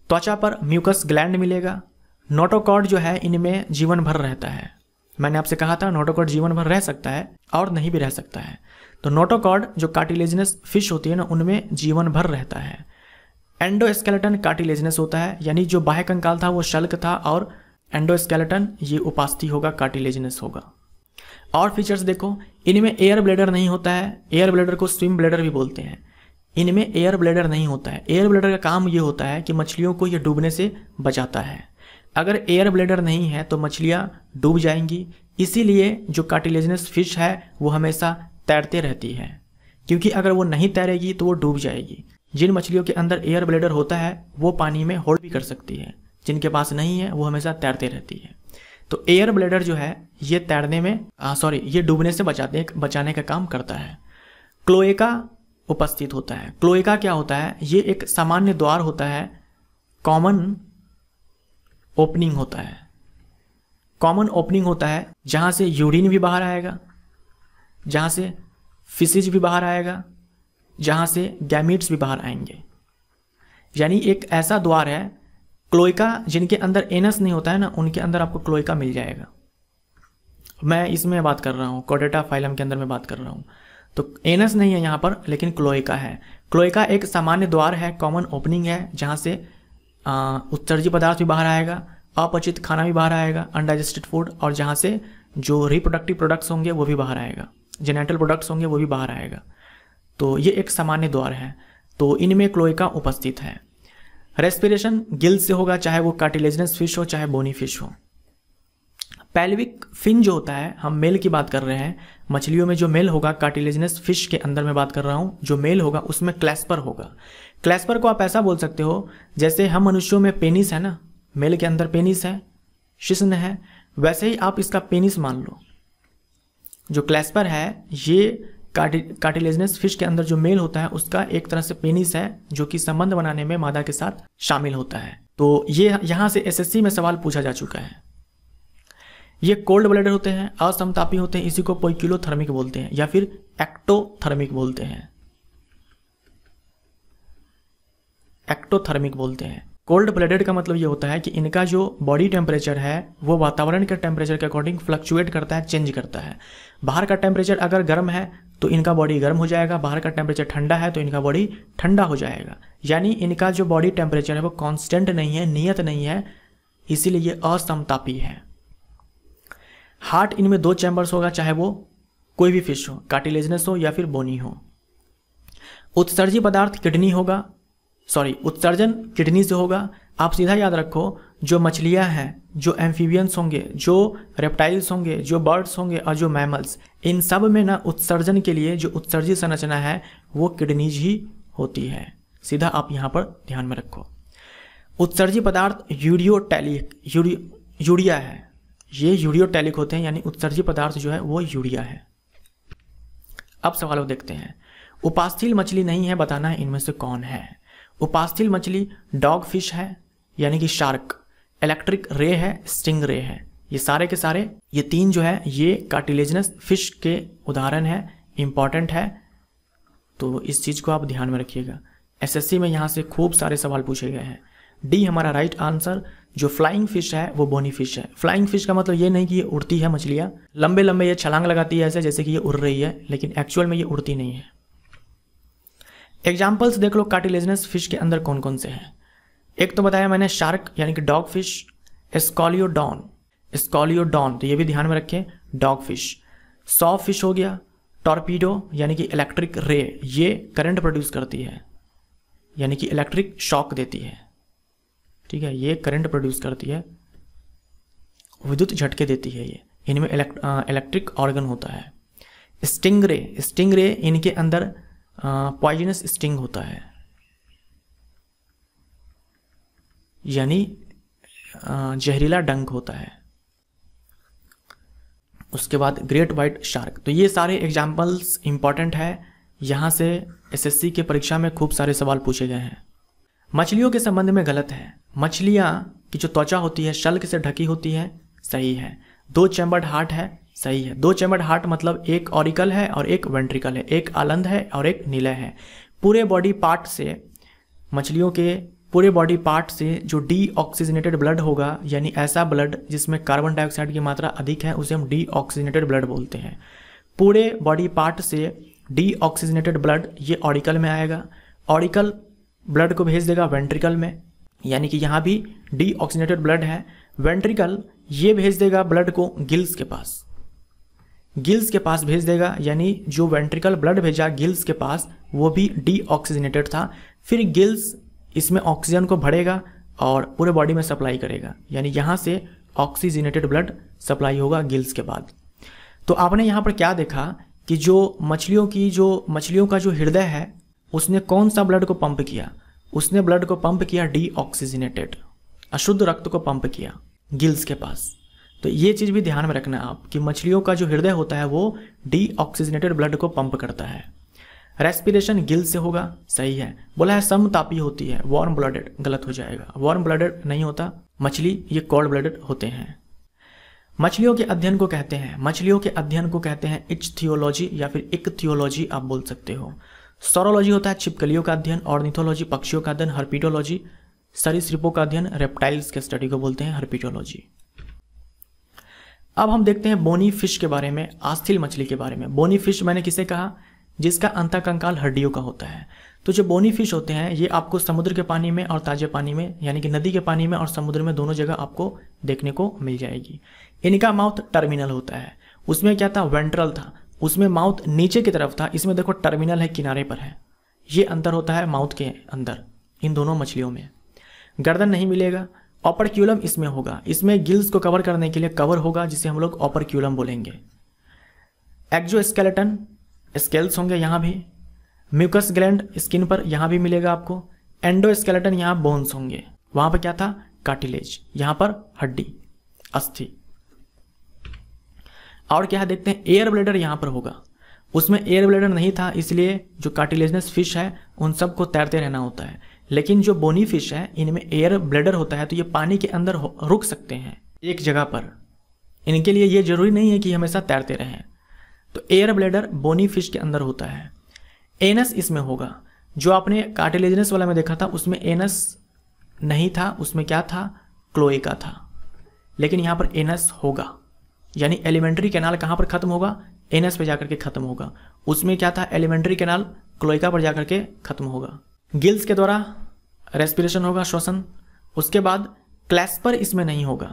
त्वचा पर म्यूकस ग्लैंड मिलेगा नोटोकॉड जो है इनमें जीवन भर रहता है मैंने आपसे कहा था नोटोकॉड जीवन भर रह सकता है और नहीं भी रह सकता है तो नोटोकॉड जो कार्टिलेजिनस फिश होती है ना उनमें जीवन भर रहता है एंडोस्केलेटन कार्टिलेजनस होता है यानी जो बाह्य कंकाल था वो शल्क था और एंडोस्केलेटन ये उपास्थि होगा कार्टिलेजिनस होगा और फीचर्स देखो इनमें एयर ब्लेडर नहीं होता है एयर ब्लेडर को स्विम ब्लेडर भी बोलते हैं इनमें एयर ब्लेडर नहीं होता है एयर ब्लेडर का काम ये होता है कि मछलियों को ये डूबने से बचाता है अगर एयर ब्लेडर नहीं है तो मछलियाँ डूब जाएंगी इसीलिए जो कार्टिलेजनस फिश है वो हमेशा तैरते रहती है क्योंकि अगर वो नहीं तैरेगी तो वो डूब जाएगी जिन मछलियों के अंदर एयर ब्लेडर होता है वो पानी में होल्ड भी कर सकती है जिनके पास नहीं है वो हमेशा तैरते रहती है तो एयर ब्लेडर जो है ये तैरने में सॉरी ये डूबने से बचाते बचाने का काम करता है क्लोएका उपस्थित होता है क्लोएका क्या होता है ये एक सामान्य द्वार होता है कॉमन ओपनिंग होता है कॉमन ओपनिंग होता है जहां से यूरिन भी बाहर आएगा जहां से फिसिज भी बाहर आएगा जहां से गैमिट्स भी बाहर आएंगे यानी एक ऐसा द्वार है क्लोइका जिनके अंदर एनस नहीं होता है ना उनके अंदर आपको क्लोइका मिल जाएगा मैं इसमें बात कर रहा हूँ कोडेटा फाइलम के अंदर मैं बात कर रहा हूँ तो एनस नहीं है यहाँ पर लेकिन क्लोइका है क्लोइका एक सामान्य द्वार है कॉमन ओपनिंग है जहाँ से उत्सर्जी पदार्थ भी बाहर आएगा अपचित खाना भी बाहर आएगा अनडाइजेस्टेड फूड और जहाँ से जो रिप्रोडक्टिव प्रोडक्ट्स होंगे वो भी बाहर आएगा जेनेटल प्रोडक्ट्स होंगे वो भी बाहर आएगा तो ये एक सामान्य द्वार है तो इनमें क्लोइका उपस्थित है रेस्पिरेशन गिल से होगा चाहे वो कार्टिलेजनस फिश हो चाहे बोनी फिश हो पैल्विक फिन जो होता है हम मेल की बात कर रहे हैं मछलियों में जो मेल होगा कार्टिलेजनस फिश के अंदर मैं बात कर रहा हूँ जो मेल होगा उसमें क्लैस्पर होगा क्लैस्पर को आप ऐसा बोल सकते हो जैसे हम मनुष्यों में पेनिस है ना मेल के अंदर पेनिस है शिश्न है वैसे ही आप इसका पेनिस मान लो जो क्लैस्पर है ये कार्टिलेजनस फिश के अंदर जो मेल होता है उसका एक तरह से पेनिस है जो कि संबंध बनाने में मादा के साथ शामिल होता है तो ये यहाँ से एसएससी में सवाल पूछा जा चुका है ये कोल्ड ब्लडेड होते हैं असमतापी होते हैं इसी को पोइक्यूलोथर्मिक बोलते हैं या फिर एक्टोथर्मिक बोलते हैं एक्टोथर्मिक बोलते हैं कोल्ड ब्लडेड का मतलब ये होता है कि इनका जो बॉडी टेम्परेचर है वो वातावरण के टेम्परेचर के अकॉर्डिंग फ्लक्चुएट करता है चेंज करता है बाहर का टेम्परेचर अगर गर्म है तो इनका बॉडी गर्म हो जाएगा बाहर का टेम्परेचर ठंडा है तो इनका बॉडी ठंडा हो जाएगा यानी इनका जो बॉडी टेम्परेचर है वो कॉन्स्टेंट नहीं है नियत नहीं है इसीलिए ये असमतापी है हार्ट इनमें दो चैम्बर्स होगा चाहे वो कोई भी फिश हो कार्टिलेजनस हो या फिर बोनी हो उत्सर्जी पदार्थ किडनी होगा सॉरी उत्सर्जन किडनी से होगा आप सीधा याद रखो जो मछलियाँ हैं जो एम्फीबियंस होंगे जो रेप्टाइल्स होंगे जो बर्ड्स होंगे और जो मैमल्स इन सब में ना उत्सर्जन के लिए जो उत्सर्जित संरचना है वो किडनीज ही होती है सीधा आप यहाँ पर ध्यान में रखो उत्सर्जी पदार्थ यूरियोटैलिक यूरियो यूरिया है ये यूरियोटैलिक होते हैं यानी उत्सर्जी पदार्थ जो है वो यूरिया है अब सवाल देखते हैं उपास्थिल मछली नहीं है बताना है इनमें से कौन है उपास्थिल मछली डॉग फिश है यानी कि शार्क इलेक्ट्रिक रे है स्टिंग रे है ये सारे के सारे ये तीन जो है ये कार्टिलेजनस फिश के उदाहरण है इम्पॉर्टेंट है तो इस चीज़ को आप ध्यान में रखिएगा एसएससी में यहाँ से खूब सारे सवाल पूछे गए हैं डी हमारा राइट आंसर जो फ्लाइंग फिश है वो बोनी फिश है फ्लाइंग फिश का मतलब ये नहीं कि ये उड़ती है मछलियाँ लंबे लंबे ये छलांग लगाती है ऐसे जैसे कि ये उड़ रही है लेकिन एक्चुअल में ये उड़ती नहीं है एग्जाम्पल्स देख लो कार्टिलेजनस फिश के अंदर कौन कौन से हैं एक तो बताया मैंने शार्क यानी कि डॉग फिश एस्कॉलियोडॉन एस्कॉलियोडॉन तो ये भी ध्यान में रखें डॉग फिश सॉ फिश हो गया टॉर्पीडो यानी कि इलेक्ट्रिक रे ये करंट प्रोड्यूस करती है यानी कि इलेक्ट्रिक शॉक देती है ठीक है ये करंट प्रोड्यूस करती है विद्युत झटके देती है ये इनमें इलेक्ट्रिक ऑर्गन होता है स्टिंग रे स्टिंग रे इनके अंदर पॉइजनस स्टिंग होता है यानी जहरीला डंक होता है उसके बाद ग्रेट वाइट शार्क तो ये सारे एग्जाम्पल्स इंपॉर्टेंट है यहाँ से एसएससी के परीक्षा में खूब सारे सवाल पूछे गए हैं मछलियों के संबंध में गलत है मछलियाँ की जो त्वचा होती है शल्क से ढकी होती है सही है दो चैम्बर्ड हार्ट है सही है दो चैम्बर्ड हार्ट मतलब एक ऑरिकल है और एक वेंट्रिकल है एक आलंद है और एक नीलय है पूरे बॉडी पार्ट से मछलियों के पूरे बॉडी पार्ट से जो डी ब्लड होगा यानी ऐसा ब्लड जिसमें कार्बन डाइऑक्साइड की मात्रा अधिक है उसे हम डी ब्लड बोलते हैं पूरे बॉडी पार्ट से डी ब्लड ये ऑरिकल में आएगा ऑरिकल ब्लड को भेज देगा वेंट्रिकल में यानी कि यहाँ भी डी ब्लड है वेंट्रिकल ये भेज देगा ब्लड को गिल्स के पास गिल्स के पास भेज देगा यानी जो वेंट्रिकल ब्लड भेजा गिल्स के पास वो भी डीऑक्सीजनेटेड था फिर गिल्स इसमें ऑक्सीजन को भरेगा और पूरे बॉडी में सप्लाई करेगा यानी यहाँ से ऑक्सीजनेटेड ब्लड सप्लाई होगा गिल्स के बाद तो आपने यहाँ पर क्या देखा कि जो मछलियों की जो मछलियों का जो हृदय है उसने कौन सा ब्लड को पंप किया उसने ब्लड को पंप किया डी अशुद्ध रक्त को पंप किया गिल्स के पास तो ये चीज़ भी ध्यान में रखना आप कि मछलियों का जो हृदय होता है वो डीऑक्सीजनेटेड ब्लड को पंप करता है रेस्पिरेशन गिल से होगा सही है बोला है समतापी होती है वार्म ब्लडेड गलत हो जाएगा वार्म ब्लडेड नहीं होता मछली ये कोल्ड ब्लडेड होते हैं मछलियों के अध्ययन को कहते हैं मछलियों के अध्ययन को कहते हैं इच थियोलॉजी या फिर इक थियोलॉजी आप बोल सकते हो सोरोलॉजी होता है छिपकलियों का अध्ययन ऑर्निथोलॉजी पक्षियों का अध्ययन हर्पिटोलॉजी सरिसृपों का अध्ययन रेप्टाइल्स के स्टडी को बोलते हैं हर्पिटोलॉजी अब हम देखते हैं बोनी फिश के बारे में आस्थिल मछली के बारे में बोनी फिश मैंने किसे कहा जिसका अंताकंकाल कंकाल हड्डियों का होता है तो जो बोनी फिश होते हैं ये आपको समुद्र के पानी में और ताजे पानी में यानी कि नदी के पानी में और समुद्र में दोनों जगह आपको देखने को मिल जाएगी इनका माउथ टर्मिनल होता है उसमें क्या था वेंट्रल था उसमें माउथ नीचे की तरफ था इसमें देखो टर्मिनल है किनारे पर है ये अंतर होता है माउथ के अंदर इन दोनों मछलियों में गर्दन नहीं मिलेगा ऑपरक्यूलम इसमें होगा इसमें गिल्स को कवर करने के लिए कवर होगा जिसे हम लोग ऑपरक्यूलम बोलेंगे एक्जो स्केलेटन स्केल्स होंगे यहाँ भी म्यूकस ग्लैंड स्किन पर यहाँ भी मिलेगा आपको एंडो स्केलेटन यहाँ बोन्स होंगे वहाँ पर क्या था कार्टिलेज यहाँ पर हड्डी अस्थि और क्या है देखते हैं एयर ब्लेडर यहाँ पर होगा उसमें एयर ब्लेडर नहीं था इसलिए जो कार्टिलेजनस फिश है उन सबको तैरते रहना होता है लेकिन जो बोनी फिश है इनमें एयर ब्लडर होता है तो ये पानी के अंदर रुक सकते हैं एक जगह पर इनके लिए ये ज़रूरी नहीं है कि हमेशा तैरते रहें तो एयर ब्लेडर बोनी फिश के अंदर होता है एनस इसमें होगा जो आपने कार्टिलेजनस वाला में देखा था उसमें एनस नहीं था उसमें क्या था क्लोए का था लेकिन यहाँ पर एनस होगा यानी एलिमेंट्री कैनाल कहाँ पर ख़त्म होगा एनस पर जाकर के ख़त्म होगा उसमें क्या था एलिमेंट्री कैनाल क्लोइका पर जाकर के ख़त्म होगा गिल्स के द्वारा रेस्पिरेशन होगा श्वसन उसके बाद क्लैस्पर इसमें नहीं होगा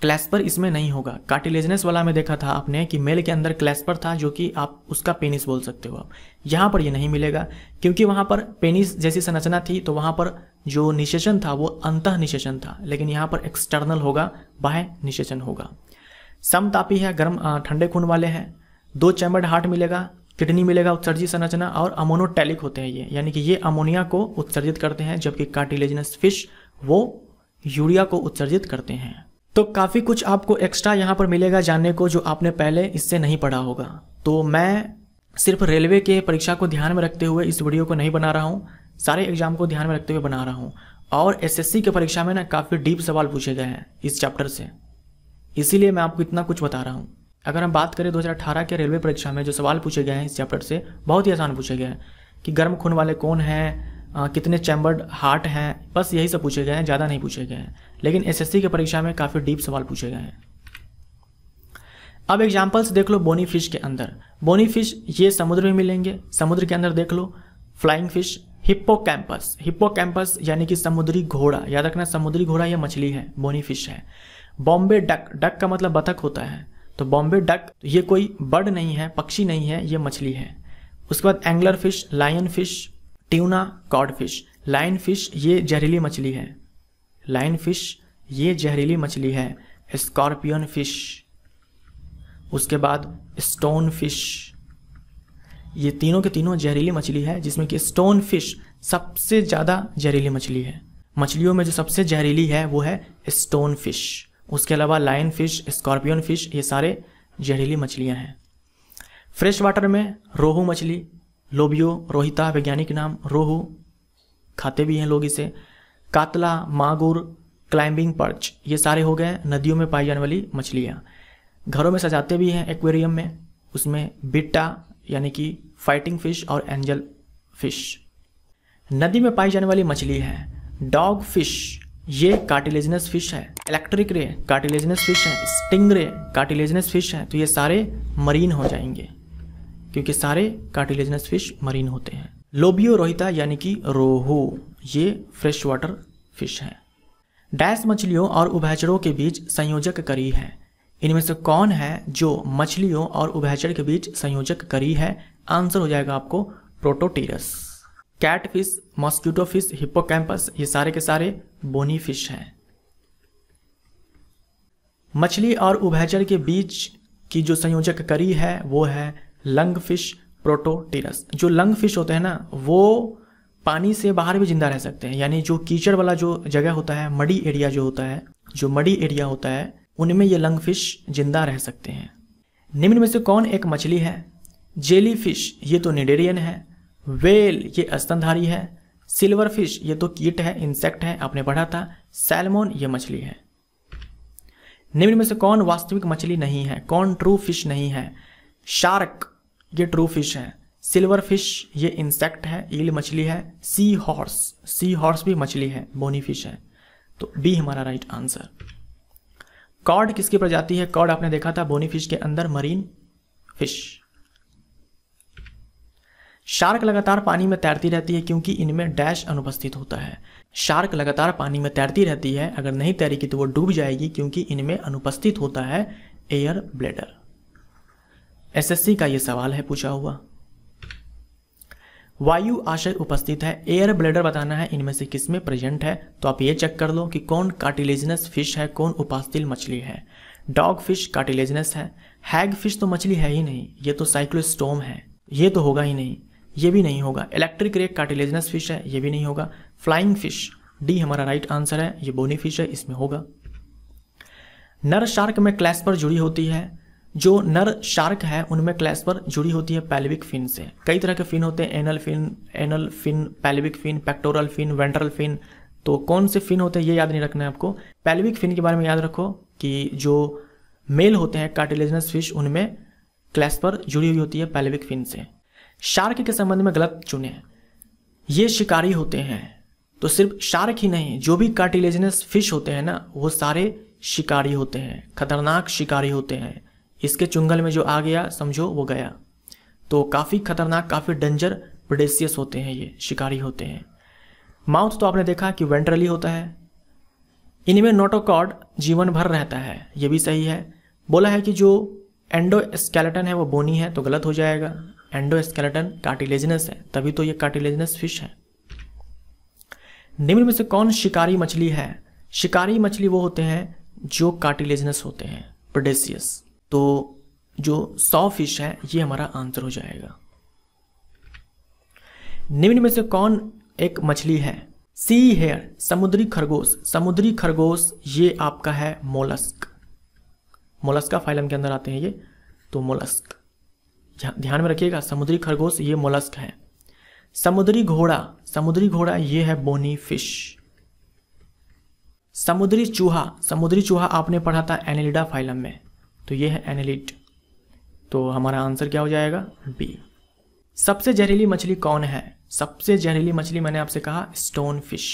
क्लैस्पर इसमें नहीं होगा कार्टिलेजनेस वाला में देखा था आपने कि मेल के अंदर क्लैस्पर था जो कि आप उसका पेनिस बोल सकते हो आप यहाँ पर ये नहीं मिलेगा क्योंकि वहाँ पर पेनिस जैसी संरचना थी तो वहाँ पर जो निशेचन था वो अंत निशेचन था लेकिन यहाँ पर एक्सटर्नल होगा बाह्य निशेचन होगा समतापी है गर्म ठंडे खून वाले हैं दो चैम्बर्ड हार्ट मिलेगा किडनी मिलेगा उत्सर्जित संरचना और अमोनोटैलिक होते हैं ये यानी कि ये अमोनिया को उत्सर्जित करते हैं जबकि कार्टिलेजनस फिश वो यूरिया को उत्सर्जित करते हैं तो काफ़ी कुछ आपको एक्स्ट्रा यहाँ पर मिलेगा जानने को जो आपने पहले इससे नहीं पढ़ा होगा तो मैं सिर्फ रेलवे के परीक्षा को ध्यान में रखते हुए इस वीडियो को नहीं बना रहा हूँ सारे एग्जाम को ध्यान में रखते हुए बना रहा हूँ और एसएससी के परीक्षा में ना काफ़ी डीप सवाल पूछे गए हैं इस चैप्टर से इसीलिए मैं आपको इतना कुछ बता रहा हूँ अगर हम बात करें दो के रेलवे परीक्षा में जो सवाल पूछे गए हैं इस चैप्टर से बहुत ही आसान पूछे गए हैं कि गर्म खून वाले कौन हैं कितने चैम्बर्ड हार्ट हैं बस यही सब पूछे गए हैं ज़्यादा नहीं पूछे गए हैं लेकिन एसएससी के परीक्षा में काफ़ी डीप सवाल पूछे गए हैं अब एग्जाम्पल्स देख लो बोनी फिश के अंदर बोनी फिश ये समुद्र में मिलेंगे समुद्र के अंदर देख लो flying fish hippocampus hippocampus यानी कि समुद्री घोड़ा याद रखना समुद्री घोड़ा या मछली है बोनी फिश है बॉम्बे डक डक का मतलब बतख होता है तो बॉम्बे डक तो ये कोई बर्ड नहीं है पक्षी नहीं है ये मछली है उसके बाद anglerfish lionfish tuna cod fish lionfish ये जहरीली मछली है लाइन फिश ये जहरीली मछली है स्कॉर्पियन फिश उसके बाद स्टोन फिश ये तीनों के तीनों जहरीली मछली है जिसमें कि स्टोन फिश सबसे ज़्यादा जहरीली मछली है मछलियों में जो सबसे जहरीली है वो है स्टोन फिश उसके अलावा लाइन फिश स्कॉर्पियन फिश ये सारे जहरीली मछलियाँ हैं फ्रेश वाटर में रोहू मछली लोबियो रोहिता वैज्ञानिक नाम रोहू खाते भी हैं लोग इसे कातला मागुर क्लाइंबिंग पर्च ये सारे हो गए नदियों में पाई जाने वाली मछलियाँ घरों में सजाते भी हैं एक्वेरियम में उसमें बिट्टा यानी कि फाइटिंग फिश और एंजल फिश नदी में पाई जाने वाली मछली है डॉग फिश ये कार्टिलेजनस फिश है इलेक्ट्रिक रे कार्टिलेजनस फिश है स्टिंग रे कार्टिलेजनस फिश है तो ये सारे मरीन हो जाएंगे क्योंकि सारे कार्टिलेजनस फिश मरीन होते हैं लोबियो रोहिता यानी कि रोहू ये फ्रेश वाटर फिश है डैश मछलियों और उभयचरों के बीच संयोजक करी है इनमें से कौन है जो मछलियों और उभयचर के बीच संयोजक करी है आंसर हो जाएगा आपको Protopterus catfish mosquitofish campus ये सारे के सारे बोनी फिश हैं मछली और उभयचर के बीच की जो संयोजक करी है वो है लंग फिश प्रोटोटीरस जो लंग फिश होते हैं ना वो पानी से बाहर भी जिंदा रह सकते हैं यानी जो कीचड़ वाला जो जगह होता है मडी एरिया जो होता है जो मडी एरिया होता है उनमें ये लंग फिश जिंदा रह सकते हैं निम्न में से कौन एक मछली है जेली फिश ये तो निडेरियन है वेल ये स्तनधारी है सिल्वर फिश ये तो कीट है इंसेक्ट है आपने पढ़ा था सैलमोन ये मछली है निम्न में से कौन वास्तविक मछली नहीं है कौन ट्रू फिश नहीं है शार्क ये ट्रू फिश है सिल्वर फिश ये इंसेक्ट है ईल मछली है सी हॉर्स सी हॉर्स भी मछली है बोनी फिश है तो बी हमारा राइट आंसर कॉड किसकी प्रजाति है कॉड आपने देखा था बोनी फिश के अंदर मरीन फिश शार्क लगातार पानी में तैरती रहती है क्योंकि इनमें डैश अनुपस्थित होता है शार्क लगातार पानी में तैरती रहती है अगर नहीं तैरेगी तो वो डूब जाएगी क्योंकि इनमें अनुपस्थित होता है एयर ब्लेडर एसएससी का ये सवाल है पूछा हुआ वायु आशय उपस्थित है एयर ब्लेडर बताना है इनमें से किसमें प्रेजेंट है तो आप ये चेक कर लो कि कौन कार्टिलेजनस फिश है कौन उपास्तिल मछली है डॉग फिश कार्टिलेजनस है हैग फिश तो मछली है ही नहीं ये तो साइक्लोस्टोम है ये तो होगा ही नहीं ये भी नहीं होगा इलेक्ट्रिक रेक कार्टिलेजनस फिश है ये भी नहीं होगा फ्लाइंग फिश डी हमारा राइट आंसर है ये बोनी फिश है इसमें होगा नर शार्क में क्लैस पर जुड़ी होती है जो नर शार्क है उनमें क्लैस पर जुड़ी होती है पैलविक फिन से कई तरह के फिन होते हैं anal fin anal fin pelvic fin pectoral fin ventral fin तो कौन से फिन होते हैं ये याद नहीं रखना है आपको पैलविक फिन के बारे में याद रखो कि जो मेल होते हैं कार्टिलेजनस फिश उनमें क्लैस पर जुड़ी हुई होती है पैलविक फिन से शार्क के संबंध में गलत चुने ये शिकारी होते हैं तो सिर्फ शार्क ही नहीं जो भी कार्टिलेजनस फिश होते हैं ना वो सारे शिकारी होते हैं खतरनाक शिकारी होते हैं इसके चुंगल में जो आ गया समझो वो गया तो काफ़ी खतरनाक काफ़ी डेंजर प्रोडेसियस होते हैं ये शिकारी होते हैं माउथ तो आपने देखा कि वेंट्रली होता है इनमें नोटोकॉड जीवन भर रहता है ये भी सही है बोला है कि जो एंडो स्केलेटन है वो बोनी है तो गलत हो जाएगा एंडोस्केलेटन कार्टिलेजनस है तभी तो ये कार्टिलेजनस फिश है निम्न में से कौन शिकारी मछली है शिकारी मछली वो होते हैं जो कार्टिलेजनस होते हैं प्रोडेसियस तो जो सौ फिश है ये हमारा आंसर हो जाएगा निम्न में से कौन एक मछली है सी हेयर समुद्री खरगोश समुद्री खरगोश ये आपका है मोलस्क मोलस्का फाइलम के अंदर आते हैं ये तो मोलस्क ध्यान में रखिएगा समुद्री खरगोश ये मोलस्क है समुद्री घोड़ा समुद्री घोड़ा ये है बोनी फिश समुद्री चूहा समुद्री चूहा आपने पढ़ा था एनिलिडा फाइलम में तो ये है एनिलिट तो हमारा आंसर क्या हो जाएगा बी सबसे जहरीली मछली कौन है सबसे जहरीली मछली मैंने आपसे कहा स्टोन फिश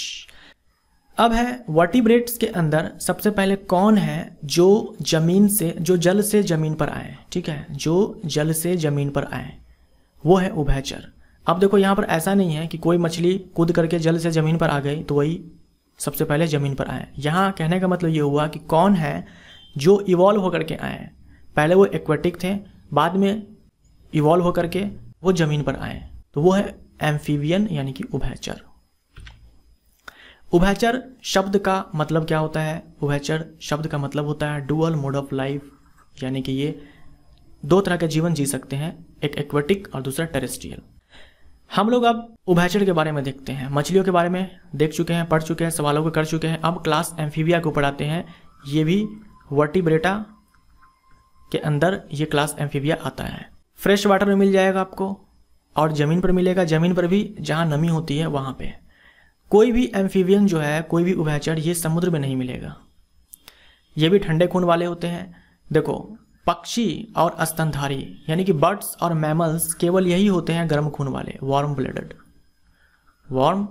अब है वर्टिब्रेट्स के अंदर सबसे पहले कौन है जो जमीन से जो जल से जमीन पर आए ठीक है जो जल से जमीन पर आए वो है उभयचर अब देखो यहाँ पर ऐसा नहीं है कि कोई मछली कूद करके जल से ज़मीन पर आ गई तो वही सबसे पहले ज़मीन पर आए यहाँ कहने का मतलब ये हुआ कि कौन है जो इवॉल्व होकर के आए पहले वो एक्वेटिक थे बाद में इवॉल्व होकर के वो ज़मीन पर आए तो वो है एम्फीवियन यानी कि उभयचर उभैचर शब्द का मतलब क्या होता है उभैचर शब्द का मतलब होता है डुअल मोड ऑफ लाइफ यानी कि ये दो तरह के जीवन जी सकते हैं एक एक्वेटिक और दूसरा टेरेस्ट्रियल हम लोग अब उभैचर के बारे में देखते हैं मछलियों के बारे में देख चुके हैं पढ़ चुके हैं सवालों को कर चुके हैं अब क्लास एम्फीविया को पढ़ाते हैं ये भी वर्टिब्रेटा के अंदर ये क्लास एम्फीविया आता है फ्रेश वाटर में मिल जाएगा आपको और ज़मीन पर मिलेगा ज़मीन पर भी जहाँ नमी होती है वहाँ पर कोई भी एम्फीवियन जो है कोई भी उभयचर ये समुद्र में नहीं मिलेगा ये भी ठंडे खून वाले होते हैं देखो पक्षी और स्तनधारी यानी कि बर्ड्स और मैमल्स केवल यही होते हैं गर्म खून वाले वार्म ब्लडेड वार्म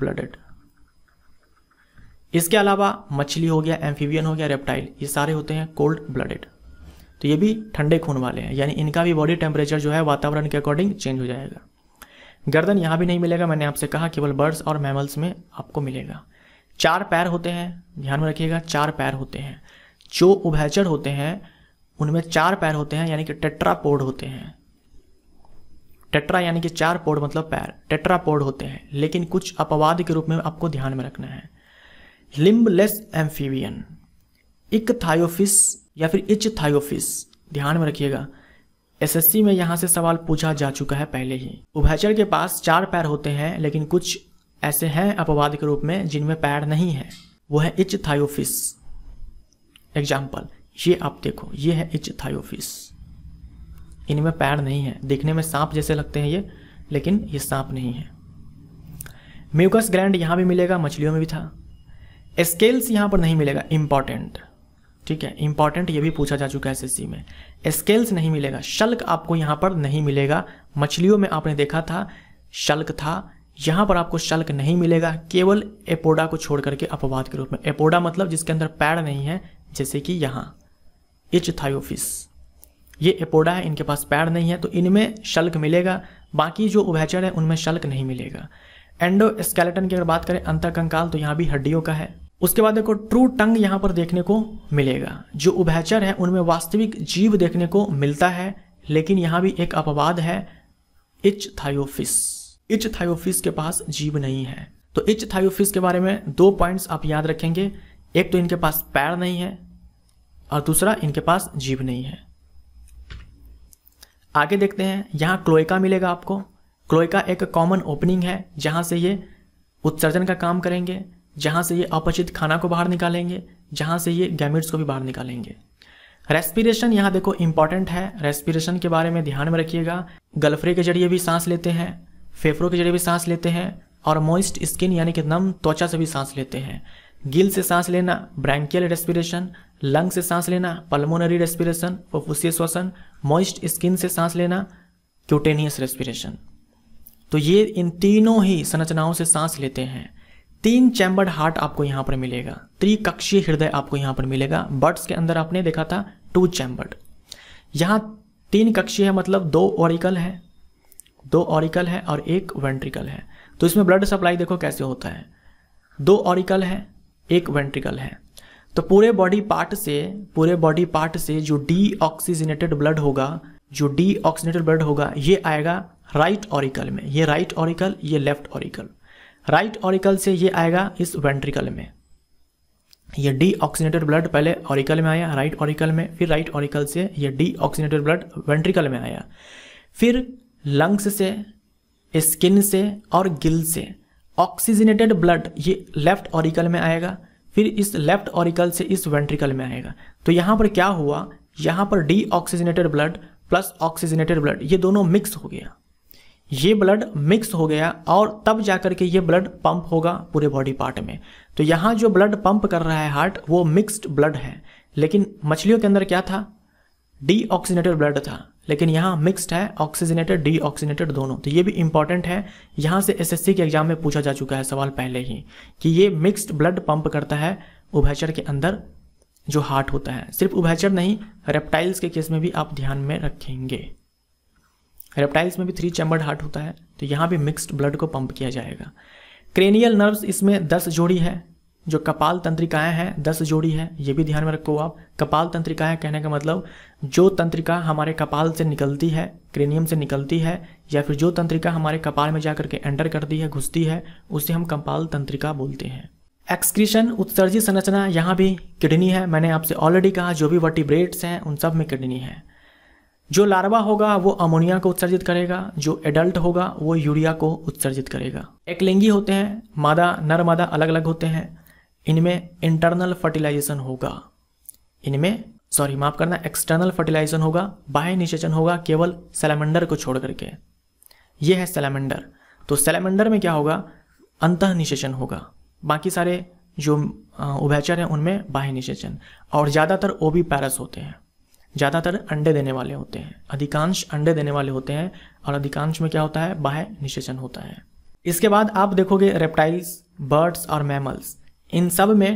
ब्लडेड इसके अलावा मछली हो गया एम्फीवियन हो गया रेप्टाइल ये सारे होते हैं कोल्ड ब्लडेड तो ये भी ठंडे खून वाले हैं यानी इनका भी बॉडी टेम्परेचर जो है वातावरण के अकॉर्डिंग चेंज हो जाएगा गर्दन यहाँ भी नहीं मिलेगा मैंने आपसे कहा केवल बर्ड्स और मैमल्स में आपको मिलेगा चार पैर होते हैं ध्यान में रखिएगा चार पैर होते हैं जो उभयचर होते हैं उनमें चार पैर होते हैं यानी कि टेट्रापोड होते हैं टेट्रा यानी कि चार पोड मतलब पैर टेट्रापोड होते हैं लेकिन कुछ अपवाद के रूप में आपको ध्यान में रखना है लिम्बलेस एम्फीवियन इक थायोफिस या फिर इच थायोफिस ध्यान में रखिएगा एसएससी में यहाँ से सवाल पूछा जा चुका है पहले ही उभयचर के पास चार पैर होते हैं लेकिन कुछ ऐसे हैं अपवाद के रूप में जिनमें पैर नहीं है वो है इच थायोफिस एग्जाम्पल ये आप देखो ये है इच थायोफिस इनमें पैर नहीं है देखने में सांप जैसे लगते हैं ये लेकिन ये सांप नहीं है म्यूकस ग्रैंड यहाँ भी मिलेगा मछलियों में भी था स्केल्स यहाँ पर नहीं मिलेगा इम्पॉर्टेंट ठीक है इंपॉर्टेंट ये भी पूछा जा चुका है एस में स्केल्स नहीं मिलेगा शल्क आपको यहाँ पर नहीं मिलेगा मछलियों में आपने देखा था शल्क था यहाँ पर आपको शल्क नहीं मिलेगा केवल एपोडा को छोड़ करके अपवाद के रूप में एपोडा मतलब जिसके अंदर पैर नहीं है जैसे कि यहाँ इच थायोफिस ये एपोडा है इनके पास पैर नहीं है तो इनमें शल्क मिलेगा बाकी जो उभैचर है उनमें शल्क नहीं मिलेगा एंडो स्केलेटन की अगर बात करें अंतर कंकाल तो यहाँ भी हड्डियों का है उसके बाद देखो ट्रू टंग यहाँ पर देखने को मिलेगा जो उभयचर है उनमें वास्तविक जीव देखने को मिलता है लेकिन यहाँ भी एक अपवाद है इच थायोफिस इच थायोफिस के पास जीव नहीं है तो इच थायोफिस के बारे में दो पॉइंट्स आप याद रखेंगे एक तो इनके पास पैर नहीं है और दूसरा इनके पास जीव नहीं है आगे देखते हैं यहाँ क्लोइका मिलेगा आपको क्लोइका एक कॉमन ओपनिंग है जहाँ से ये उत्सर्जन का काम करेंगे जहाँ से ये अपचित खाना को बाहर निकालेंगे जहाँ से ये गैमिट्स को भी बाहर निकालेंगे रेस्पिरेशन यहाँ देखो इंपॉर्टेंट है रेस्पिरेशन के बारे में ध्यान में रखिएगा गलफरे के जरिए भी सांस लेते हैं फेफड़ों के जरिए भी सांस लेते हैं और मोइस्ट स्किन यानी कि नम त्वचा से भी सांस लेते हैं गिल से सांस लेना ब्रैंकियल रेस्पिरेशन लंग से सांस लेना पल्मोनरी रेस्पिरेशन फुफ्फुसीय श्वसन मॉइस्ट स्किन से सांस लेना क्यूटेनियस रेस्पिरेशन तो ये इन तीनों ही संरचनाओं से सांस लेते हैं तीन चैम्बर्ड हार्ट आपको यहाँ पर मिलेगा त्रिकक्षीय हृदय आपको यहाँ पर मिलेगा बर्ड्स के अंदर आपने देखा था टू चैम्बर्ड यहाँ तीन कक्षीय है मतलब दो ऑरिकल है दो ऑरिकल है और एक वेंट्रिकल है तो इसमें ब्लड सप्लाई देखो कैसे होता है दो ऑरिकल है एक वेंट्रिकल है तो पूरे बॉडी पार्ट से पूरे बॉडी पार्ट से जो डीऑक्सीजनेटेड ब्लड होगा जो डीऑक्सीजनेटेड ब्लड होगा ये आएगा राइट ऑरिकल में ये राइट ऑरिकल ये लेफ्ट ऑरिकल राइट ऑरिकल से ये आएगा इस वेंट्रिकल में ये डी ऑक्सीनेटेड ब्लड पहले ऑरिकल में आया राइट ऑरिकल में फिर राइट ऑरिकल से ये डी ऑक्सीनेटेड ब्लड वेंट्रिकल में आया फिर लंग्स से स्किन से और गिल से ऑक्सीजनेटेड ब्लड ये लेफ्ट ऑरिकल में आएगा फिर इस लेफ्ट ऑरिकल से इस वेंट्रिकल में आएगा तो यहाँ पर क्या हुआ यहाँ पर deoxygenated blood plus oxygenated blood ये दोनों मिक्स हो गया ये ब्लड मिक्स हो गया और तब जाकर के ये ब्लड पंप होगा पूरे बॉडी पार्ट में तो यहाँ जो ब्लड पंप कर रहा है हार्ट वो मिक्स्ड ब्लड है लेकिन मछलियों के अंदर क्या था डीऑक्सीनेटेड ब्लड था लेकिन यहाँ मिक्स्ड है ऑक्सीजनेटेड डीऑक्सीनेटेड दोनों तो ये भी इंपॉर्टेंट है यहाँ से एसएससी के एग्जाम में पूछा जा चुका है सवाल पहले ही कि ये मिक्स्ड ब्लड पंप करता है उभयचर के अंदर जो हार्ट होता है सिर्फ उभयचर नहीं रेप्टाइल्स के केस में भी आप ध्यान में रखेंगे रेप्टाइल्स में भी थ्री चैम्बर्ड हार्ट होता है तो यहाँ भी मिक्स्ड ब्लड को पंप किया जाएगा क्रेनियल नर्व्स इसमें दस जोड़ी है जो कपाल तंत्रिकाएं हैं दस जोड़ी है ये भी ध्यान में रखो आप कपाल तंत्रिकाएं कहने का मतलब जो तंत्रिका हमारे कपाल से निकलती है क्रेनियम से निकलती है या फिर जो तंत्रिका हमारे कपाल में जाकर के एंटर करती है घुसती है उसे हम कपाल तंत्रिका बोलते हैं एक्सक्रीशन उत्सर्जित संरचना यहाँ भी किडनी है मैंने आपसे ऑलरेडी कहा जो भी वर्टिब्रेट्स हैं उन सब में किडनी है जो लार्वा होगा वो अमोनिया को उत्सर्जित करेगा जो एडल्ट होगा वो यूरिया को उत्सर्जित करेगा एकलिंगी होते हैं मादा नर मादा अलग अलग होते हैं इनमें इंटरनल फर्टिलाइजेशन होगा इनमें सॉरी माफ करना एक्सटर्नल फर्टिलाइजेशन होगा बाह्य निषेचन होगा केवल सेलेमेंडर को छोड़ करके ये है सेलेमेंडर तो सेलेमेंडर में क्या होगा अंत निषेचन होगा बाकी सारे जो उभयचर हैं उनमें बाह्य निषेचन और ज़्यादातर ओबी पैरस होते हैं ज़्यादातर अंडे देने वाले होते हैं अधिकांश अंडे देने वाले होते हैं और अधिकांश में क्या होता है बाह्य निषेचन होता है इसके बाद आप देखोगे रेप्टाइल्स बर्ड्स और मैमल्स इन सब में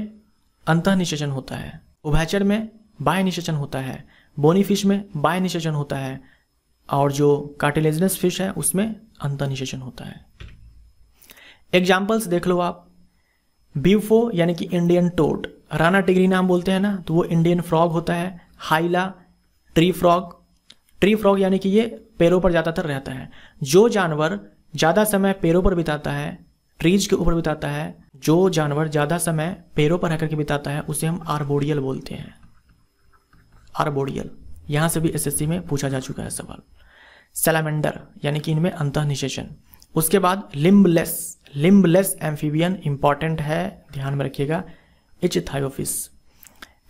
अंत निषेचन होता है उभैचर में बाह्य निषेचन होता है बोनी फिश में बाह्य निषेचन होता है और जो कार्टिलेजनस फिश है उसमें अंत निषेचन होता है एग्जाम्पल्स देख लो आप ब्यूफो यानी कि इंडियन टोट राना टिगरी नाम बोलते हैं ना तो वो इंडियन फ्रॉग होता है Hyla tree frog tree frog यानी कि ये पेड़ों पर ज़्यादातर रहता है जो जानवर ज़्यादा समय पैरों पर बिताता है ट्रीज के ऊपर बिताता है जो जानवर ज़्यादा समय पैरों पर रहकर के बिताता है उसे हम आर्बोडियल बोलते हैं आर्बोडियल यहाँ से भी एसएससी में पूछा जा चुका है सवाल सेलामेंडर यानी कि इनमें अंत निशेषण उसके बाद लिम्बलेस लिम्बलेस एम्फीबियन इंपॉर्टेंट है ध्यान में रखिएगा इच थायोफिस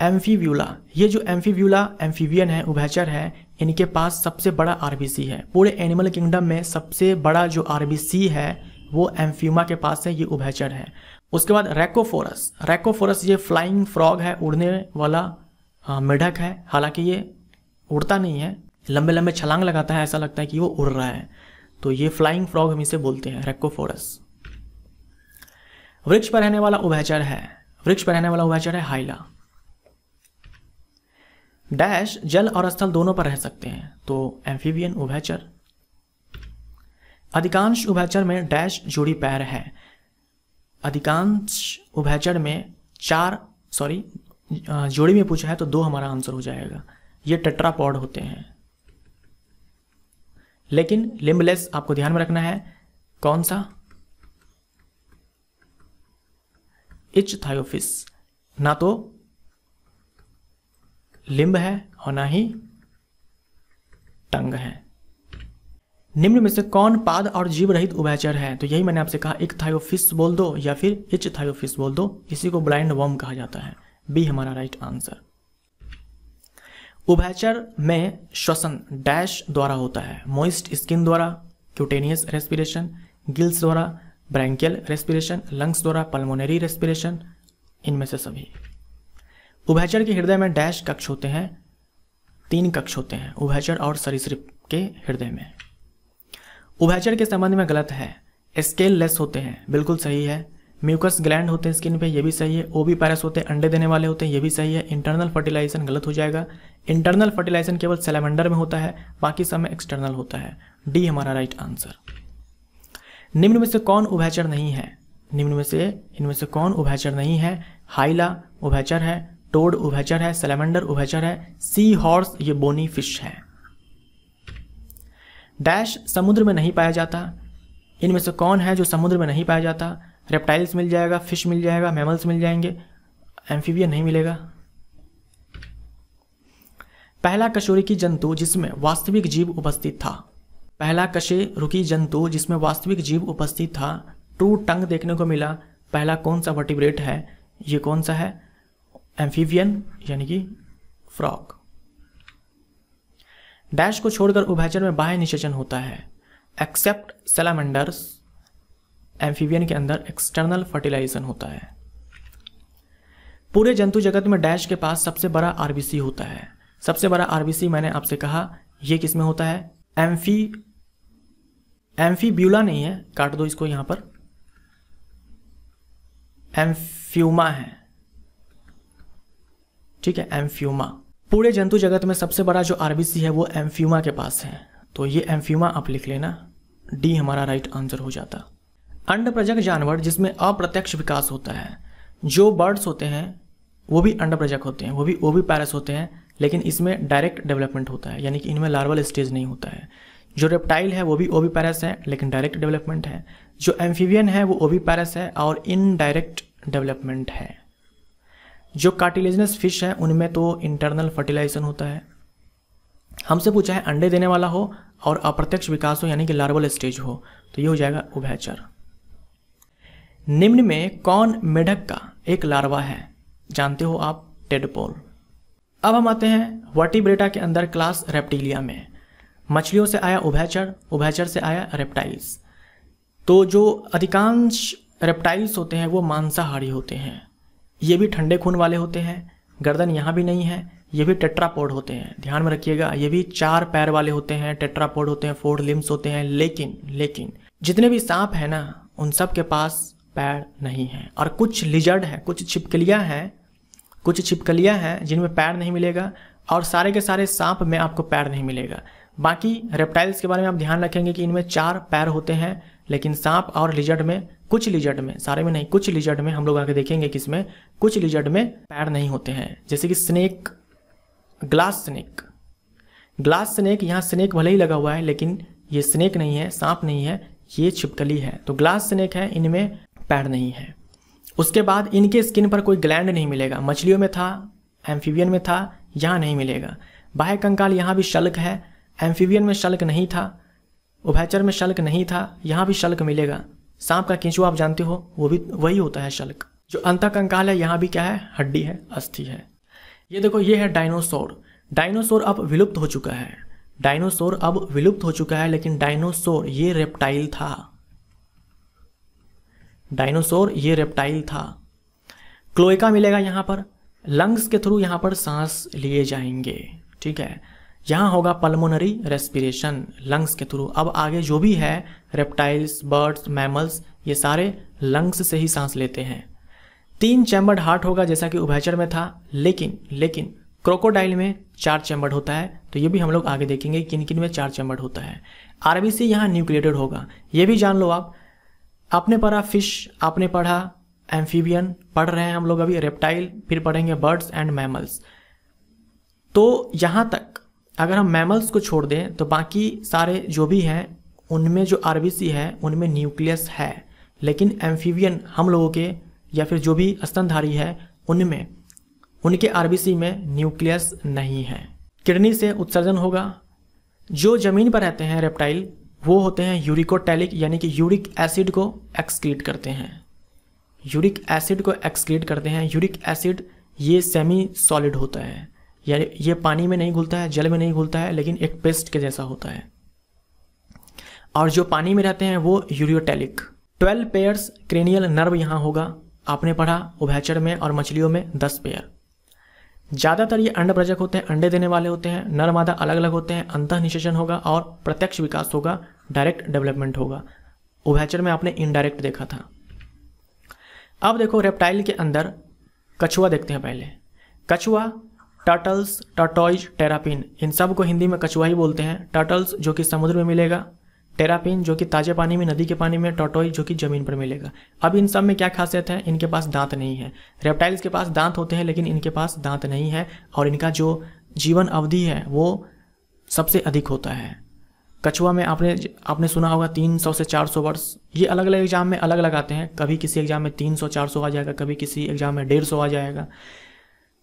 एम्फीव्यूला ये जो एम्फीव्यूला एम्फीवियन है उभैचर है इनके पास सबसे बड़ा आरबीसी है पूरे एनिमल किंगडम में सबसे बड़ा जो आरबीसी है वो एम्फ्यूमा के पास है ये उभैचर है उसके बाद रेकोफोरस रेकोफोरस ये फ्लाइंग फ्रॉग है उड़ने वाला मेढक है हालांकि ये उड़ता नहीं है लंबे लंबे छलांग लगाता है ऐसा लगता है कि वो उड़ रहा है तो ये फ्लाइंग फ्रॉग हम इसे बोलते हैं रेकोफोरस वृक्ष पर रहने वाला उभैचर है वृक्ष पर रहने वाला उभैचर है हाइला डैश जल और स्थल दोनों पर रह सकते हैं तो एम्फीबियन उभयचर अधिकांश उभयचर में डैश जोड़ी पैर है अधिकांश उभयचर में चार सॉरी जोड़ी में पूछा है तो दो हमारा आंसर हो जाएगा ये टेट्रापॉड होते हैं लेकिन लिम्बलेस आपको ध्यान में रखना है कौन सा इच थायोफिस ना तो लिंब है और ना ही टंग है निम्न में से कौन पाद और जीव रहित उभयचर है तो यही मैंने आपसे कहा एक थायोफिस बोल दो या फिर इच थायोफिस बोल दो इसी को ब्लाइंड वर्म कहा जाता है बी हमारा राइट आंसर उभयचर में श्वसन डैश द्वारा होता है मोइस्ट स्किन द्वारा क्यूटेनियस रेस्पिरेशन गिल्स द्वारा ब्रैंकियल रेस्पिरेशन लंग्स द्वारा पल्मोनरी रेस्पिरेशन इनमें से सभी उभयचर के हृदय में डैश कक्ष होते हैं तीन कक्ष होते हैं उभयचर और सरीसृप के हृदय में उभयचर के संबंध में गलत है स्केल लेस होते हैं बिल्कुल सही है म्यूकस ग्लैंड होते हैं स्किन पे ये भी सही है ओबी पैरस होते हैं अंडे देने वाले होते हैं ये भी सही है इंटरनल फर्टिलाइजेशन गलत हो जाएगा इंटरनल फर्टिलाइजेशन केवल सेलेमेंडर में होता है बाकी सब में एक्सटर्नल होता है डी हमारा राइट आंसर निम्न में से कौन उभयचर नहीं है निम्न में से इनमें से कौन उभयचर नहीं है हाइला उभयचर है टोड उभचर है सेलेमेंडर उभैचर है सी हॉर्स ये बोनी फिश है डैश समुद्र में नहीं पाया जाता इनमें से कौन है जो समुद्र में नहीं पाया जाता रेप्टाइल्स मिल जाएगा फिश मिल जाएगा मैमल्स मिल जाएंगे एम्फीबिया नहीं मिलेगा पहला कशोरिकी जंतु जिसमें वास्तविक जीव उपस्थित था पहला कशे रुकी जंतु जिसमें वास्तविक जीव उपस्थित था टू टंग देखने को मिला पहला कौन सा वर्टिब्रेट है ये कौन सा है एम्फीवियन यानी कि फ्रॉक डैश को छोड़कर उभयचर में बाह्य निषेचन होता है एक्सेप्ट सेलामेंडर्स एम्फीवियन के अंदर एक्सटर्नल फर्टिलाइजेशन होता है पूरे जंतु जगत में डैश के पास सबसे बड़ा आरबीसी होता है सबसे बड़ा आरबीसी मैंने आपसे कहा यह किसमें होता है एम्फी एम्फीब्यूला नहीं है काट दो इसको यहां पर एम्फ्यूमा है ठीक है एम्फ्यूमा पूरे जंतु जगत में सबसे बड़ा जो आरबीसी है वो एम्फ्यूमा के पास है तो ये एम्फ्यूमा आप लिख लेना डी हमारा राइट आंसर हो जाता अंडप्रजक जानवर जिसमें अप्रत्यक्ष विकास होता है जो बर्ड्स होते हैं वो भी अंडप्रजक होते हैं वो भी वो भी पैरस होते हैं लेकिन इसमें डायरेक्ट डेवलपमेंट होता है यानी कि इनमें लार्वल स्टेज नहीं होता है जो रेप्टाइल है वो भी ओबी पैरस है लेकिन डायरेक्ट डेवलपमेंट है जो एम्फीवियन है वो ओबी पैरस है और इनडायरेक्ट डेवलपमेंट है जो कार्टिलेजनस फिश है उनमें तो इंटरनल फर्टिलाइजेशन होता है हमसे पूछा है अंडे देने वाला हो और अप्रत्यक्ष विकास हो यानी कि लार्वल स्टेज हो तो ये हो जाएगा उभयचर निम्न में कौन मेढक का एक लार्वा है जानते हो आप टेडपोल अब हम आते हैं वर्टिब्रेटा के अंदर क्लास रेप्टिलिया में मछलियों से आया उभयचर उभयचर से आया रेप्टाइल्स तो जो अधिकांश रेप्टाइल्स होते हैं वो मांसाहारी होते हैं ये भी ठंडे खून वाले होते हैं गर्दन यहाँ भी नहीं है ये भी टेट्रापोड होते हैं ध्यान में रखिएगा ये भी चार पैर वाले होते हैं टेट्रापोड होते हैं फोर लिम्स होते हैं लेकिन लेकिन जितने भी सांप हैं ना उन सब के पास पैर नहीं है और कुछ लिजर्ड है कुछ छिपकलियाँ हैं कुछ छिपकलियाँ हैं जिनमें पैर नहीं मिलेगा और सारे के सारे सांप में आपको पैर नहीं मिलेगा बाकी रेप्टाइल्स के बारे में आप ध्यान रखेंगे कि इनमें चार पैर होते हैं लेकिन सांप और लिजर्ड में कुछ लिजर्ड में सारे में नहीं कुछ लिजर्ड में हम लोग आगे देखेंगे कि इसमें कुछ लिजर्ड में पैर नहीं होते हैं जैसे कि snake glass snake glass snake यहाँ स्नेक भले ही लगा हुआ है लेकिन ये स्नेक नहीं है सांप नहीं है ये छिपकली है तो ग्लास स्नेक है इनमें पैर नहीं है उसके बाद इनके स्किन पर कोई ग्लैंड नहीं मिलेगा मछलियों में था एम्फीवियन में था यहाँ नहीं मिलेगा बाह्य कंकाल यहाँ भी शल्क है एम्फीवियन में शल्क नहीं था उभयचर में शल्क नहीं था यहाँ भी शल्क मिलेगा सांप का केंचुआ आप जानते हो वो भी वही होता है शल्क जो अंत कंकाल है यहाँ भी क्या है हड्डी है अस्थि है ये देखो ये है डायनोसोर डायनोसोर अब विलुप्त हो चुका है डायनोसोर अब विलुप्त हो चुका है लेकिन डायनोसोर ये रेप्टाइल था डायनोसोर ये रेप्टाइल था क्लोएका मिलेगा यहाँ पर लंग्स के थ्रू यहाँ पर सांस लिए जाएंगे ठीक है यहाँ होगा पल्मोनरी रेस्पिरेशन लंग्स के थ्रू अब आगे जो भी है रेप्टाइल्स बर्ड्स मैमल्स ये सारे लंग्स से ही सांस लेते हैं तीन चैम्बर्ड हार्ट होगा जैसा कि उभयचर में था लेकिन लेकिन क्रोकोडाइल में चार चैम्बर्ड होता है तो ये भी हम लोग आगे देखेंगे किन किन में चार चैम्बर्ड होता है आरबीसी यहाँ न्यूक्लिएटेड होगा ये भी जान लो आप आपने पढ़ा फिश आपने पढ़ा एम्फीबियन पढ़ रहे हैं हम लोग अभी रेप्टाइल फिर पढ़ेंगे बर्ड्स एंड मैमल्स तो यहाँ तक अगर हम मैमल्स को छोड़ दें तो बाकी सारे जो भी हैं उनमें जो आर है उनमें न्यूक्लियस है लेकिन एम्फीवियन हम लोगों के या फिर जो भी स्तनधारी है उनमें उनके आर में न्यूक्लियस नहीं है किडनी से उत्सर्जन होगा जो ज़मीन पर रहते हैं रेप्टाइल वो होते हैं यूरिकोटैलिक यानी कि यूरिक एसिड को एक्सक्रीट करते हैं यूरिक एसिड को एक्सक्रीट करते हैं यूरिक एसिड ये सेमी सॉलिड होता है यानी ये पानी में नहीं घुलता है जल में नहीं घुलता है लेकिन एक पेस्ट के जैसा होता है और जो पानी में रहते हैं वो ureotelic twelve pairs cranial nerve यहाँ होगा आपने पढ़ा उभैचर में और मछलियों में दस पेयर ज़्यादातर ये प्रजक होते हैं अंडे देने वाले होते हैं नर मादा अलग अलग होते हैं अंत निषेचन होगा और प्रत्यक्ष विकास होगा डायरेक्ट डेवलपमेंट होगा उभैचर में आपने इनडायरेक्ट देखा था अब देखो रेप्टाइल के अंदर कछुआ देखते हैं पहले कछुआ टर्टल्स टर्टॉइज टेरापिन इन सब को हिंदी में कछुआ ही बोलते हैं टर्टल्स जो कि समुद्र में मिलेगा टेरापिन जो कि ताजे पानी में नदी के पानी में टोटोई जो कि ज़मीन पर मिलेगा अब इन सब में क्या खासियत है इनके पास दांत नहीं है रेप्टाइल्स के पास दांत होते हैं लेकिन इनके पास दांत नहीं है और इनका जो जीवन अवधि है वो सबसे अधिक होता है कछुआ में आपने आपने सुना होगा 300 से 400 वर्ष ये अलग अलग एग्ज़ाम में अलग लगाते हैं कभी किसी एग्ज़ाम में 300 400 आ जाएगा कभी किसी एग्ज़ाम में 150 आ जाएगा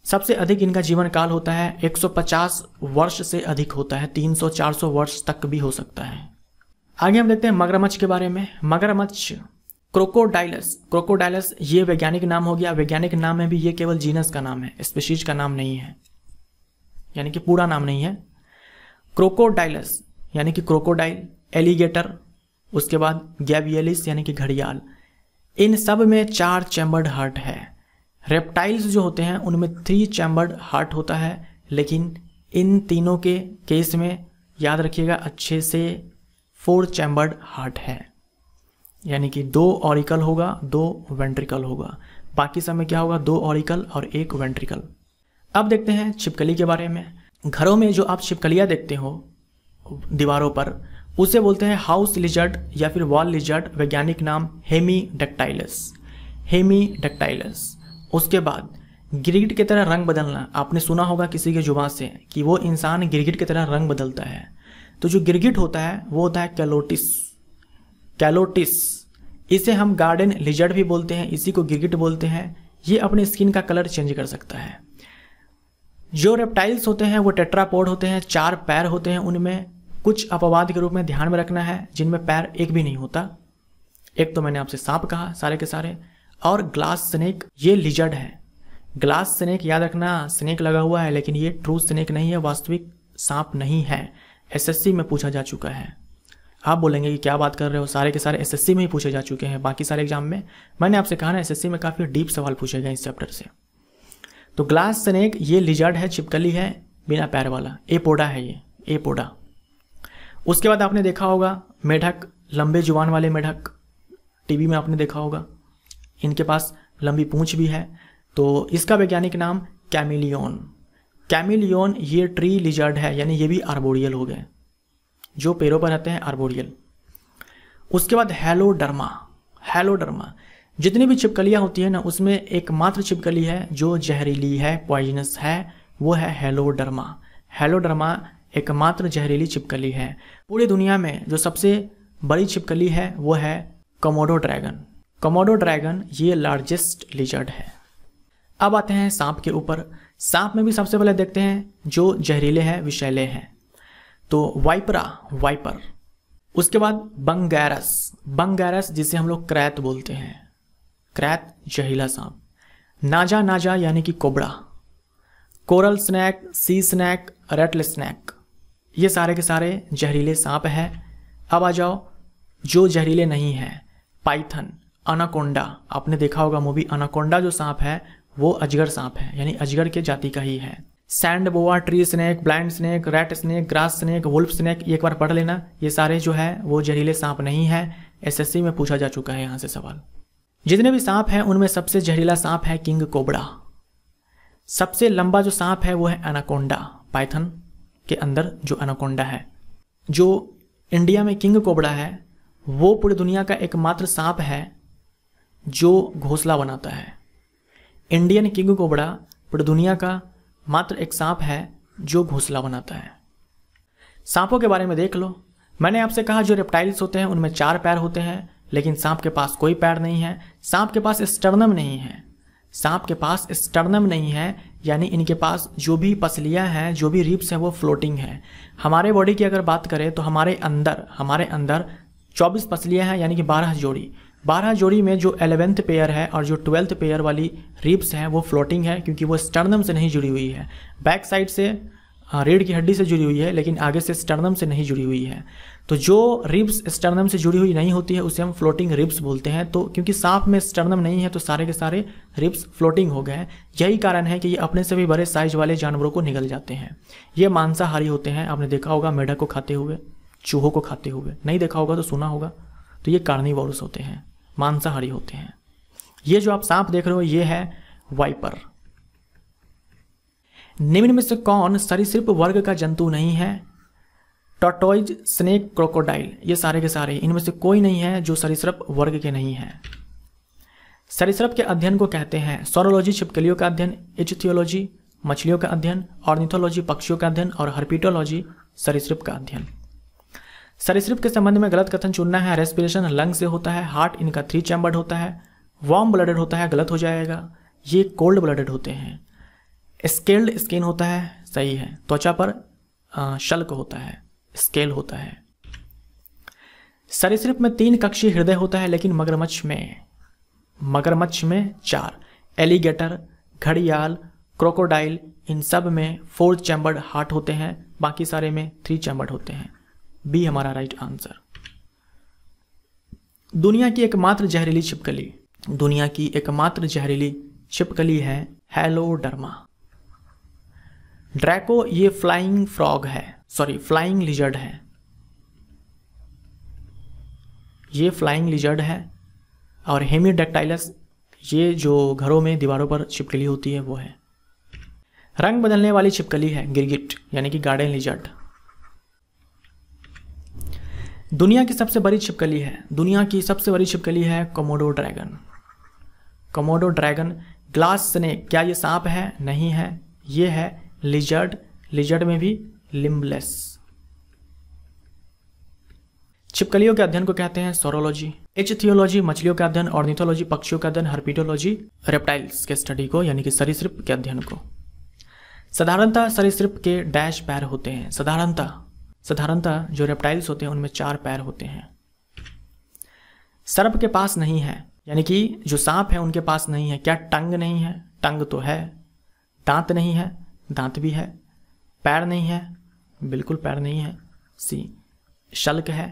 सबसे अधिक इनका जीवन काल होता है 150 वर्ष से अधिक होता है 300-400 वर्ष तक भी हो सकता है आगे हम देखते हैं मगरमच्छ के बारे में मगरमच्छ क्रोकोडाइलस क्रोकोडाइलस ये वैज्ञानिक नाम हो गया वैज्ञानिक नाम है भी ये केवल जीनस का नाम है स्पेशीज का नाम नहीं है यानी कि पूरा नाम नहीं है क्रोकोडाइलस यानी कि क्रोकोडाइल एलिगेटर उसके बाद गैबियलिस यानी कि घड़ियाल इन सब में चार चैम्बर्ड हार्ट है रेप्टाइल्स जो होते हैं उनमें थ्री चैम्बर्ड हार्ट होता है लेकिन इन तीनों के केस में याद रखिएगा अच्छे से फोर चैम्बर्ड हार्ट है यानी कि दो ऑरिकल होगा दो वेंट्रिकल होगा बाकी सब में क्या होगा दो ऑरिकल और एक वेंट्रिकल अब देखते हैं छिपकली के बारे में घरों में जो आप छिपकलियाँ देखते हो दीवारों पर उसे बोलते हैं हाउस लिजर्ट या फिर वॉल लिजर्ट वैज्ञानिक नाम हेमी डक्टाइलस हेमी डक्टाइलस उसके बाद गिरगिट की तरह रंग बदलना आपने सुना होगा किसी के जुबान से कि वो इंसान गिरगिट की तरह रंग बदलता है तो जो गिरगिट होता है वो होता है कैलोटिस कैलोटिस इसे हम गार्डन लिजर्ड भी बोलते हैं इसी को गिरगिट बोलते हैं ये अपने स्किन का कलर चेंज कर सकता है जो रेप्टाइल्स होते हैं वो टेट्रापोड होते हैं चार पैर होते हैं उनमें कुछ अपवाद के रूप में ध्यान में रखना है जिनमें पैर एक भी नहीं होता एक तो मैंने आपसे सांप कहा सारे के सारे और ग्लास स्नेक ये लिजर्ड है ग्लास स्नेक याद रखना स्नेक लगा हुआ है लेकिन ये ट्रू स्नेक नहीं है वास्तविक सांप नहीं है एसएससी में पूछा जा चुका है आप बोलेंगे कि क्या बात कर रहे हो सारे के सारे एसएससी में ही पूछे जा चुके हैं बाकी सारे एग्जाम में मैंने आपसे कहा ना एसएससी में काफ़ी डीप सवाल पूछे गए इस चैप्टर से तो ग्लास स्नेक ये लिजर्ड है छिपकली है बिना पैर वाला ए पोडा है ये ए पोडा उसके बाद आपने देखा होगा मेढक लंबे जुबान वाले मेढक टीवी में आपने देखा होगा इनके पास लंबी पूंछ भी है तो इसका वैज्ञानिक नाम कैमिलियन कैमिलियन ये ट्री लिजर्ड है यानी ये भी आर्बोरियल हो गए जो पेड़ों पर रहते हैं आर्बोरियल उसके बाद हेलोडर्मा हेलोडर्मा जितनी भी छिपकलियाँ होती है ना उसमें एकमात्र छिपकली है जो जहरीली है पॉइजनस है वो है हेलोडर्मा हेलोडर्मा एकमात्र जहरीली छिपकली है पूरी दुनिया में जो सबसे बड़ी छिपकली है वो है कमोडो ड्रैगन कमोडो ड्रैगन ये लार्जेस्ट लिजर्ड है अब आते हैं सांप के ऊपर सांप में भी सबसे पहले देखते हैं जो जहरीले हैं विषैले हैं तो वाइपरा वाइपर उसके बाद बंगैरस बंगैरस जिसे हम लोग क्रैत बोलते हैं क्रैत जहरीला सांप नाजा नाजा यानी कि cobra coral snake sea snake rattlesnake ये सारे के सारे जहरीले सांप हैं अब आ जाओ जो जहरीले नहीं हैं पाइथन अनाकोंडा आपने देखा होगा मूवी अनाकोंडा जो सांप है वो अजगर सांप है यानी अजगर के जाति का ही है sand boa tree snake blind snake rat snake grass snake wolf snake एक बार पढ़ लेना ये सारे जो है वो जहरीले सांप नहीं है एसएससी में पूछा जा चुका है यहाँ से सवाल जितने भी सांप हैं उनमें सबसे जहरीला सांप है किंग कोबड़ा सबसे लंबा जो सांप है वो है अनाकोंडा पाइथन के अंदर जो अनाकोंडा है जो इंडिया में किंग कोबड़ा है वो पूरी दुनिया का एकमात्र सांप है जो घोसला बनाता है इंडियन किंग कोबड़ा पूरी दुनिया का मात्र एक सांप है जो घोसला बनाता है सांपों के बारे में देख लो मैंने आपसे कहा जो रेप्टाइल्स होते हैं उनमें चार पैर होते हैं लेकिन सांप के पास कोई पैर नहीं है सांप के पास स्टर्नम नहीं है सांप के पास स्टर्नम नहीं है यानी इनके पास जो भी पसलियाँ हैं जो भी रिप्स हैं वो फ्लोटिंग हैं हमारे बॉडी की अगर बात करें तो हमारे अंदर हमारे अंदर 24 पसलियाँ हैं यानी कि 12 जोड़ी बारह जोड़ी में जो एलेवेंथ पेयर है और जो ट्वेल्थ पेयर वाली रिब्स हैं वो फ्लोटिंग है क्योंकि वो स्टर्नम से नहीं जुड़ी हुई है बैक साइड से रीढ़ की हड्डी से जुड़ी हुई है लेकिन आगे से स्टर्नम से नहीं जुड़ी हुई है तो जो रिब्स स्टर्नम से जुड़ी हुई नहीं होती है उसे हम फ्लोटिंग रिब्स बोलते हैं तो क्योंकि सांप में स्टर्नम नहीं है तो सारे के सारे रिब्स फ्लोटिंग हो गए हैं यही कारण है कि ये अपने से भी बड़े साइज वाले जानवरों को निगल जाते हैं ये मांसाहारी होते हैं आपने देखा होगा मेढक को खाते हुए चूहों को खाते हुए नहीं देखा होगा तो सुना होगा तो ये कार्निवोरस होते हैं मांसाहारी होते हैं ये जो आप सांप देख रहे हो ये है वाइपर निम्न में से कौन सरीसृप वर्ग का जंतु नहीं है टॉटोइज स्नेक क्रोकोडाइल ये सारे के सारे इनमें से कोई नहीं है जो सरीसृप वर्ग के नहीं है सरीसृप के अध्ययन को कहते हैं सोरोलॉजी छिपकलियों का अध्ययन इचथियोलॉजी मछलियों का अध्ययन ऑर्निथोलॉजी पक्षियों का अध्ययन और हर्पिटोलॉजी सरीसृप का अध्ययन सरिसप के संबंध में गलत कथन चुनना है रेस्पिरेशन लंग से होता है हार्ट इनका थ्री चैम्बर्ड होता है वार्म ब्लडेड होता है गलत हो जाएगा ये कोल्ड ब्लडेड होते हैं स्केल्ड स्किन होता है सही है त्वचा पर शल्क होता है स्केल होता है सरिसप में तीन कक्षी हृदय होता है लेकिन मगरमच्छ में मगरमच्छ में चार एलिगेटर घड़ियाल क्रोकोडाइल इन सब में फोर चैम्बर्ड हार्ट होते हैं बाकी सारे में थ्री चैम्बर्ड होते हैं बी हमारा राइट आंसर दुनिया की एकमात्र जहरीली छिपकली दुनिया की एकमात्र जहरीली छिपकली है डर्मा ड्रैको ये फ्लाइंग फ्रॉग है सॉरी फ्लाइंग लिजर्ड है ये फ्लाइंग लिजर्ड है और हेमीडेक्टाइलस ये जो घरों में दीवारों पर छिपकली होती है वो है रंग बदलने वाली छिपकली है गिरगिट यानी कि गार्डन लिजर्ड दुनिया की सबसे बड़ी छिपकली है दुनिया की सबसे बड़ी छिपकली है Komodo dragon Komodo dragon glass snake क्या ये सांप है नहीं है ये है लिजर्ड लिजर्ड में भी लिम्बलेस छिपकलियों के अध्ययन को कहते हैं सोरोलॉजी एच थियोलॉजी मछलियों का अध्ययन ऑर्निथोलॉजी पक्षियों का अध्ययन हर्पिटोलॉजी रेप्टाइल्स के स्टडी को यानी कि सरीसृप के अध्ययन को साधारणतः सरीसृप के डैश पैर होते हैं साधारणतः साधारणतः जो रेप्टाइल्स होते हैं उनमें चार पैर होते हैं सर्प के पास नहीं है यानी कि जो सांप है उनके पास नहीं है क्या टंग नहीं है टंग तो है दांत नहीं है दांत भी है पैर नहीं है बिल्कुल पैर नहीं है सी शल्क है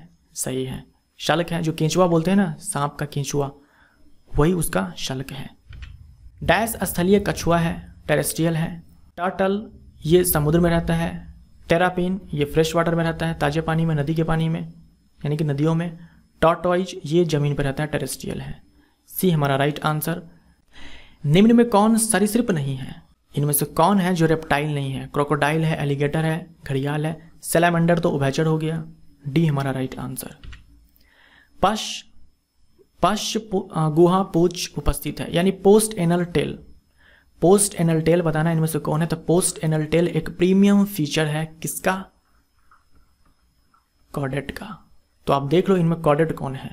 सही है शल्क है जो केंचुआ बोलते हैं ना सांप का केंचुआ वही उसका शल्क है डैश स्थलीय कछुआ है टेरेस्ट्रियल है टर्टल ये समुद्र में रहता है टेरापिन ये फ्रेश वाटर में रहता है ताजे पानी में नदी के पानी में यानी कि नदियों में टॉटॉइज ये ज़मीन पर रहता है टेरेस्ट्रियल है सी हमारा राइट आंसर निम्न में कौन सिर्फ नहीं है इनमें से कौन है जो रेप्टाइल नहीं है क्रोकोडाइल है एलिगेटर है घड़ियाल है सेलामेंडर तो उभैचर हो गया डी हमारा राइट आंसर पश पश गुहा पूछ उपस्थित है यानी post anal tail post anal tail बताना इनमें से कौन है तो पोस्ट एनल टेल एक प्रीमियम फीचर है किसका कॉडेट का तो आप देख लो इनमें कॉडेट कौन है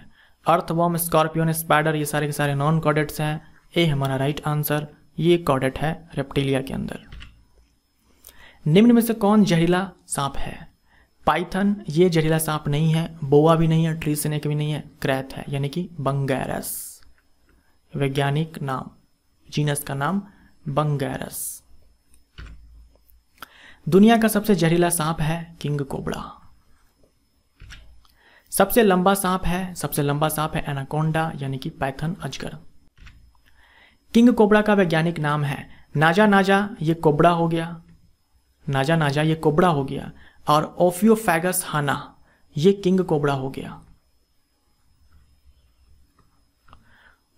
अर्थ वॉम स्कॉर्पियोन स्पाइडर ये सारे के सारे नॉन कॉडेट्स हैं ए हमारा राइट आंसर ये कॉडेट है रेप्टिलिया के अंदर निम्न में से कौन जहरीला सांप है पाइथन ये जहरीला सांप नहीं है बोआ भी नहीं है ट्री सेनेक भी नहीं है क्रैथ है यानी कि बंगैरस वैज्ञानिक नाम जीनस का नाम बंगारस दुनिया का सबसे जहरीला सांप है किंग कोबड़ा सबसे लंबा सांप है सबसे लंबा सांप है एनाकोंडा यानी कि पैथन अजगर किंग कोबड़ा का वैज्ञानिक नाम है नाजा नाजा ये कोबड़ा हो गया नाजा नाजा ये कोबड़ा हो गया और ओफियोफेगस हाना ये किंग कोबड़ा हो गया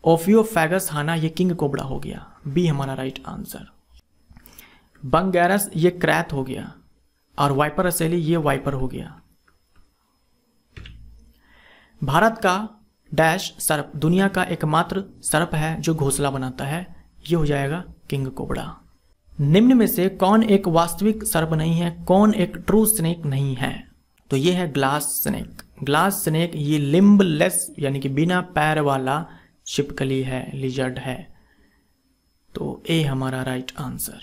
ओफियोफेगस हाना ये किंग कोबड़ा हो गया बी हमारा राइट आंसर बंगैरस ये क्रैथ हो गया और वाइपर असेली ये वाइपर हो गया भारत का डैश सर्प दुनिया का एकमात्र सर्प है जो घोसला बनाता है ये हो जाएगा किंग कोबड़ा निम्न में से कौन एक वास्तविक सर्प नहीं है कौन एक ट्रू स्नेक नहीं है तो ये है ग्लास स्नेक ग्लास स्नेक ये लिम्बलेस यानी कि बिना पैर वाला शिपकली है लिजर्ड है तो ए हमारा राइट आंसर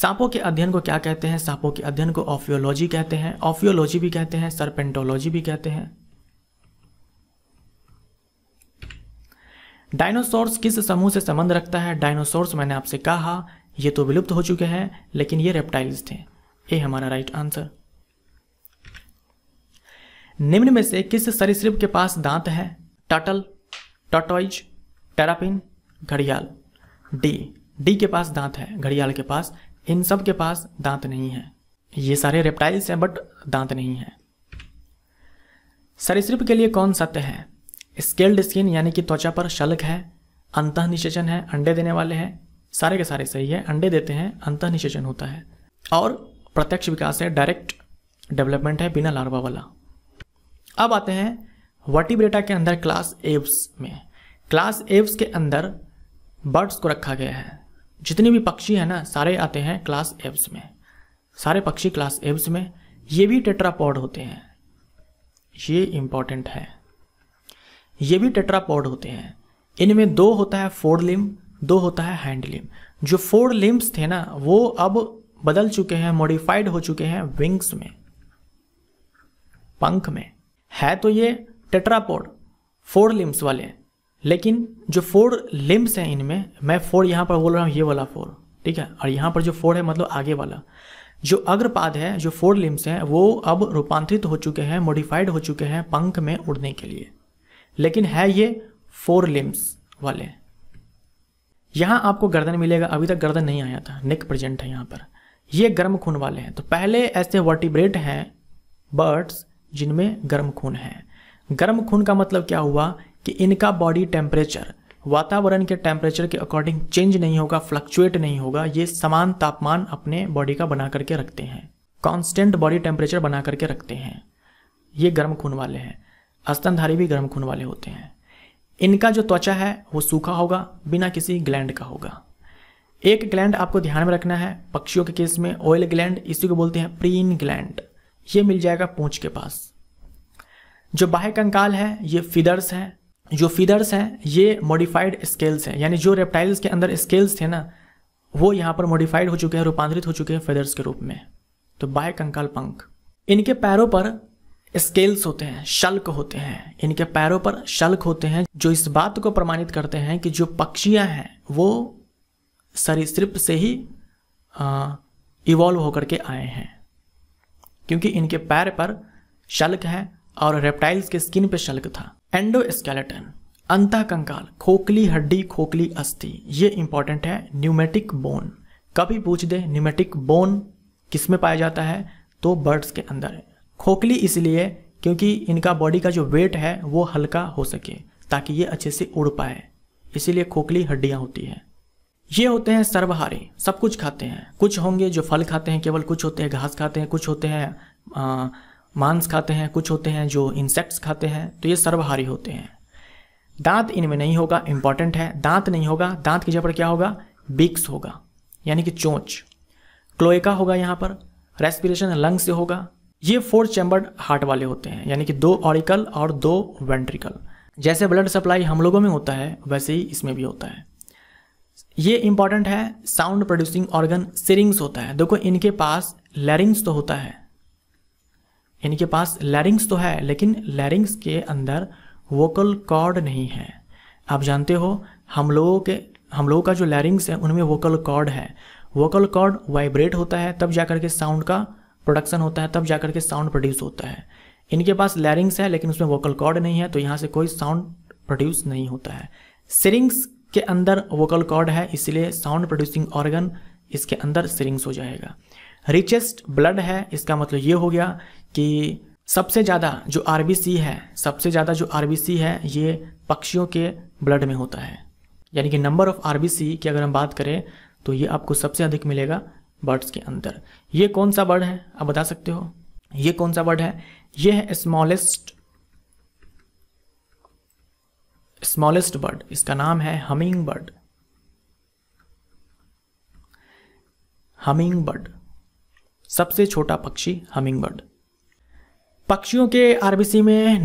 सांपों के अध्ययन को क्या कहते हैं सांपों के अध्ययन को ऑफियोलॉजी कहते हैं ऑफियोलॉजी भी कहते हैं सरपेंटोलॉजी भी कहते हैं डायनोसॉर्स किस समूह से संबंध रखता है डायनोसॉर्स मैंने आपसे कहा ये तो विलुप्त हो चुके हैं लेकिन ये रेप्टाइल्स थे ए हमारा राइट आंसर निम्न में से किस सरीसृप के पास दांत है टटल टॉटॉइज टेरापिन घड़ियाल डी डी के पास दांत है घड़ियाल के पास इन सब के पास दांत नहीं है ये सारे रेप्टाइल्स हैं बट दांत नहीं है सरिसप के लिए कौन सत्य है स्केल्ड स्किन यानी कि त्वचा पर शलक है अंत निषेचन है अंडे देने वाले हैं सारे के सारे सही है अंडे देते हैं अंत निषेचन होता है और प्रत्यक्ष विकास है डायरेक्ट डेवलपमेंट है बिना लार्वा वाला अब आते हैं वर्टिब्रेटा के अंदर क्लास एव्स में क्लास एव्स के अंदर बर्ड्स को रखा गया है जितने भी पक्षी हैं ना सारे आते हैं क्लास एव्स में सारे पक्षी क्लास एव्स में ये भी टेट्रापॉड होते हैं ये इम्पॉर्टेंट है ये भी टेट्रापॉड होते हैं इनमें दो होता है फोर लिम दो होता है हैंड लिम जो फोर लिम्स थे ना वो अब बदल चुके हैं मॉडिफाइड हो चुके हैं विंग्स में पंख में है तो ये टेट्रापोड फोर लिम्स वाले लेकिन जो फोर लिम्स हैं इनमें मैं फोर यहाँ पर बोल रहा हूँ ये वाला फोर ठीक है और यहाँ पर जो फोर है मतलब आगे वाला जो अग्रपाद है जो फोर लिम्स हैं वो अब रूपांतरित हो चुके हैं मॉडिफाइड हो चुके हैं पंख में उड़ने के लिए लेकिन है ये फोर लिम्स वाले यहाँ आपको गर्दन मिलेगा अभी तक गर्दन नहीं आया था नेक प्रेजेंट है यहाँ पर ये गर्म खून वाले हैं तो पहले ऐसे वर्टिब्रेट हैं बर्ड्स जिनमें गर्म खून है गर्म खून का मतलब क्या हुआ कि इनका बॉडी टेम्परेचर वातावरण के टेम्परेचर के अकॉर्डिंग चेंज नहीं होगा फ्लक्चुएट नहीं होगा ये समान तापमान अपने बॉडी का बना करके रखते हैं कांस्टेंट बॉडी टेम्परेचर बना करके रखते हैं ये गर्म खून वाले हैं अस्तनधारी भी गर्म खून वाले होते हैं इनका जो त्वचा है वो सूखा होगा बिना किसी ग्लैंड का होगा एक ग्लैंड आपको ध्यान में रखना है पक्षियों के केस में ऑयल ग्लैंड इसी को बोलते हैं प्रीन ग्लैंड ये मिल जाएगा पूंछ के पास जो बाह्य कंकाल है ये फिदर्स हैं जो फिदर्स हैं ये मॉडिफाइड स्केल्स हैं यानी जो रेप्टाइल्स के अंदर स्केल्स थे ना वो यहाँ पर मॉडिफाइड हो चुके हैं रूपांतरित हो चुके हैं फिदर्स के रूप में तो बाह्य कंकाल पंख इनके पैरों पर स्केल्स होते हैं शल्क होते हैं इनके पैरों पर शल्क होते हैं जो इस बात को प्रमाणित करते हैं कि जो पक्षियां हैं वो सरिसप से ही इवॉल्व होकर के आए हैं क्योंकि इनके पैर पर शल्क हैं और रेप्टाइल्स के स्किन पे शल्क था एंडोस्केलेटन अंत कंकाल खोखली हड्डी खोखली अस्थि ये इंपॉर्टेंट है न्यूमेटिक बोन कभी पूछ दे न्यूमेटिक बोन किस में पाया जाता है तो बर्ड्स के अंदर खोखली इसलिए क्योंकि इनका बॉडी का जो वेट है वो हल्का हो सके ताकि ये अच्छे से उड़ पाए इसीलिए खोखली हड्डियाँ होती हैं ये होते हैं सर्वहारी सब कुछ खाते हैं कुछ होंगे जो फल खाते हैं केवल कुछ होते हैं घास खाते हैं कुछ होते हैं मांस खाते हैं कुछ होते हैं जो इंसेक्ट्स खाते हैं तो ये सर्वहारी होते हैं दांत इनमें नहीं होगा इंपॉर्टेंट है दांत नहीं होगा दांत की जगह पर क्या होगा बिक्स होगा यानी कि चोंच क्लोएका होगा यहाँ पर रेस्पिरेशन लंग से होगा ये फोर चैम्बर्ड हार्ट वाले होते हैं यानी कि दो ऑरिकल और दो वेंट्रिकल जैसे ब्लड सप्लाई हम लोगों में होता है वैसे ही इसमें भी होता है ये इंपॉर्टेंट है साउंड प्रोड्यूसिंग ऑर्गन सिरिंग्स होता है देखो इनके पास लैरिंग्स तो होता है इनके पास लैरिंग्स तो है लेकिन लैरिंग्स के अंदर वोकल कॉर्ड नहीं है आप जानते हो हम लोगों के हम लोगों का जो लैरिंग्स है उनमें वोकल कॉर्ड है वोकल कॉर्ड वाइब्रेट होता है तब जाकर के साउंड का प्रोडक्शन होता है तब जाकर के साउंड प्रोड्यूस होता है इनके पास लैरिंग्स है लेकिन उसमें वोकल कॉर्ड नहीं है तो यहाँ से कोई साउंड प्रोड्यूस नहीं होता है सिरिंग्स के अंदर वोकल कॉर्ड है इसलिए साउंड प्रोड्यूसिंग ऑर्गन इसके अंदर सिरिंग्स हो जाएगा रिचेस्ट ब्लड है इसका मतलब ये हो गया कि सबसे ज़्यादा जो आर है सबसे ज़्यादा जो आर है ये पक्षियों के ब्लड में होता है यानी कि नंबर ऑफ आर की अगर हम बात करें तो ये आपको सबसे अधिक मिलेगा बर्ड्स के अंदर ये कौन सा बर्ड है आप बता सकते हो ये कौन सा बर्ड है ये है स्मॉलेस्ट स्मॉलेस्ट बर्ड इसका नाम है हमिंग बर्ड हमिंग बर्ड सबसे छोटा पक्षी हमिंगबर्ड पक्षियों के आरबीसी में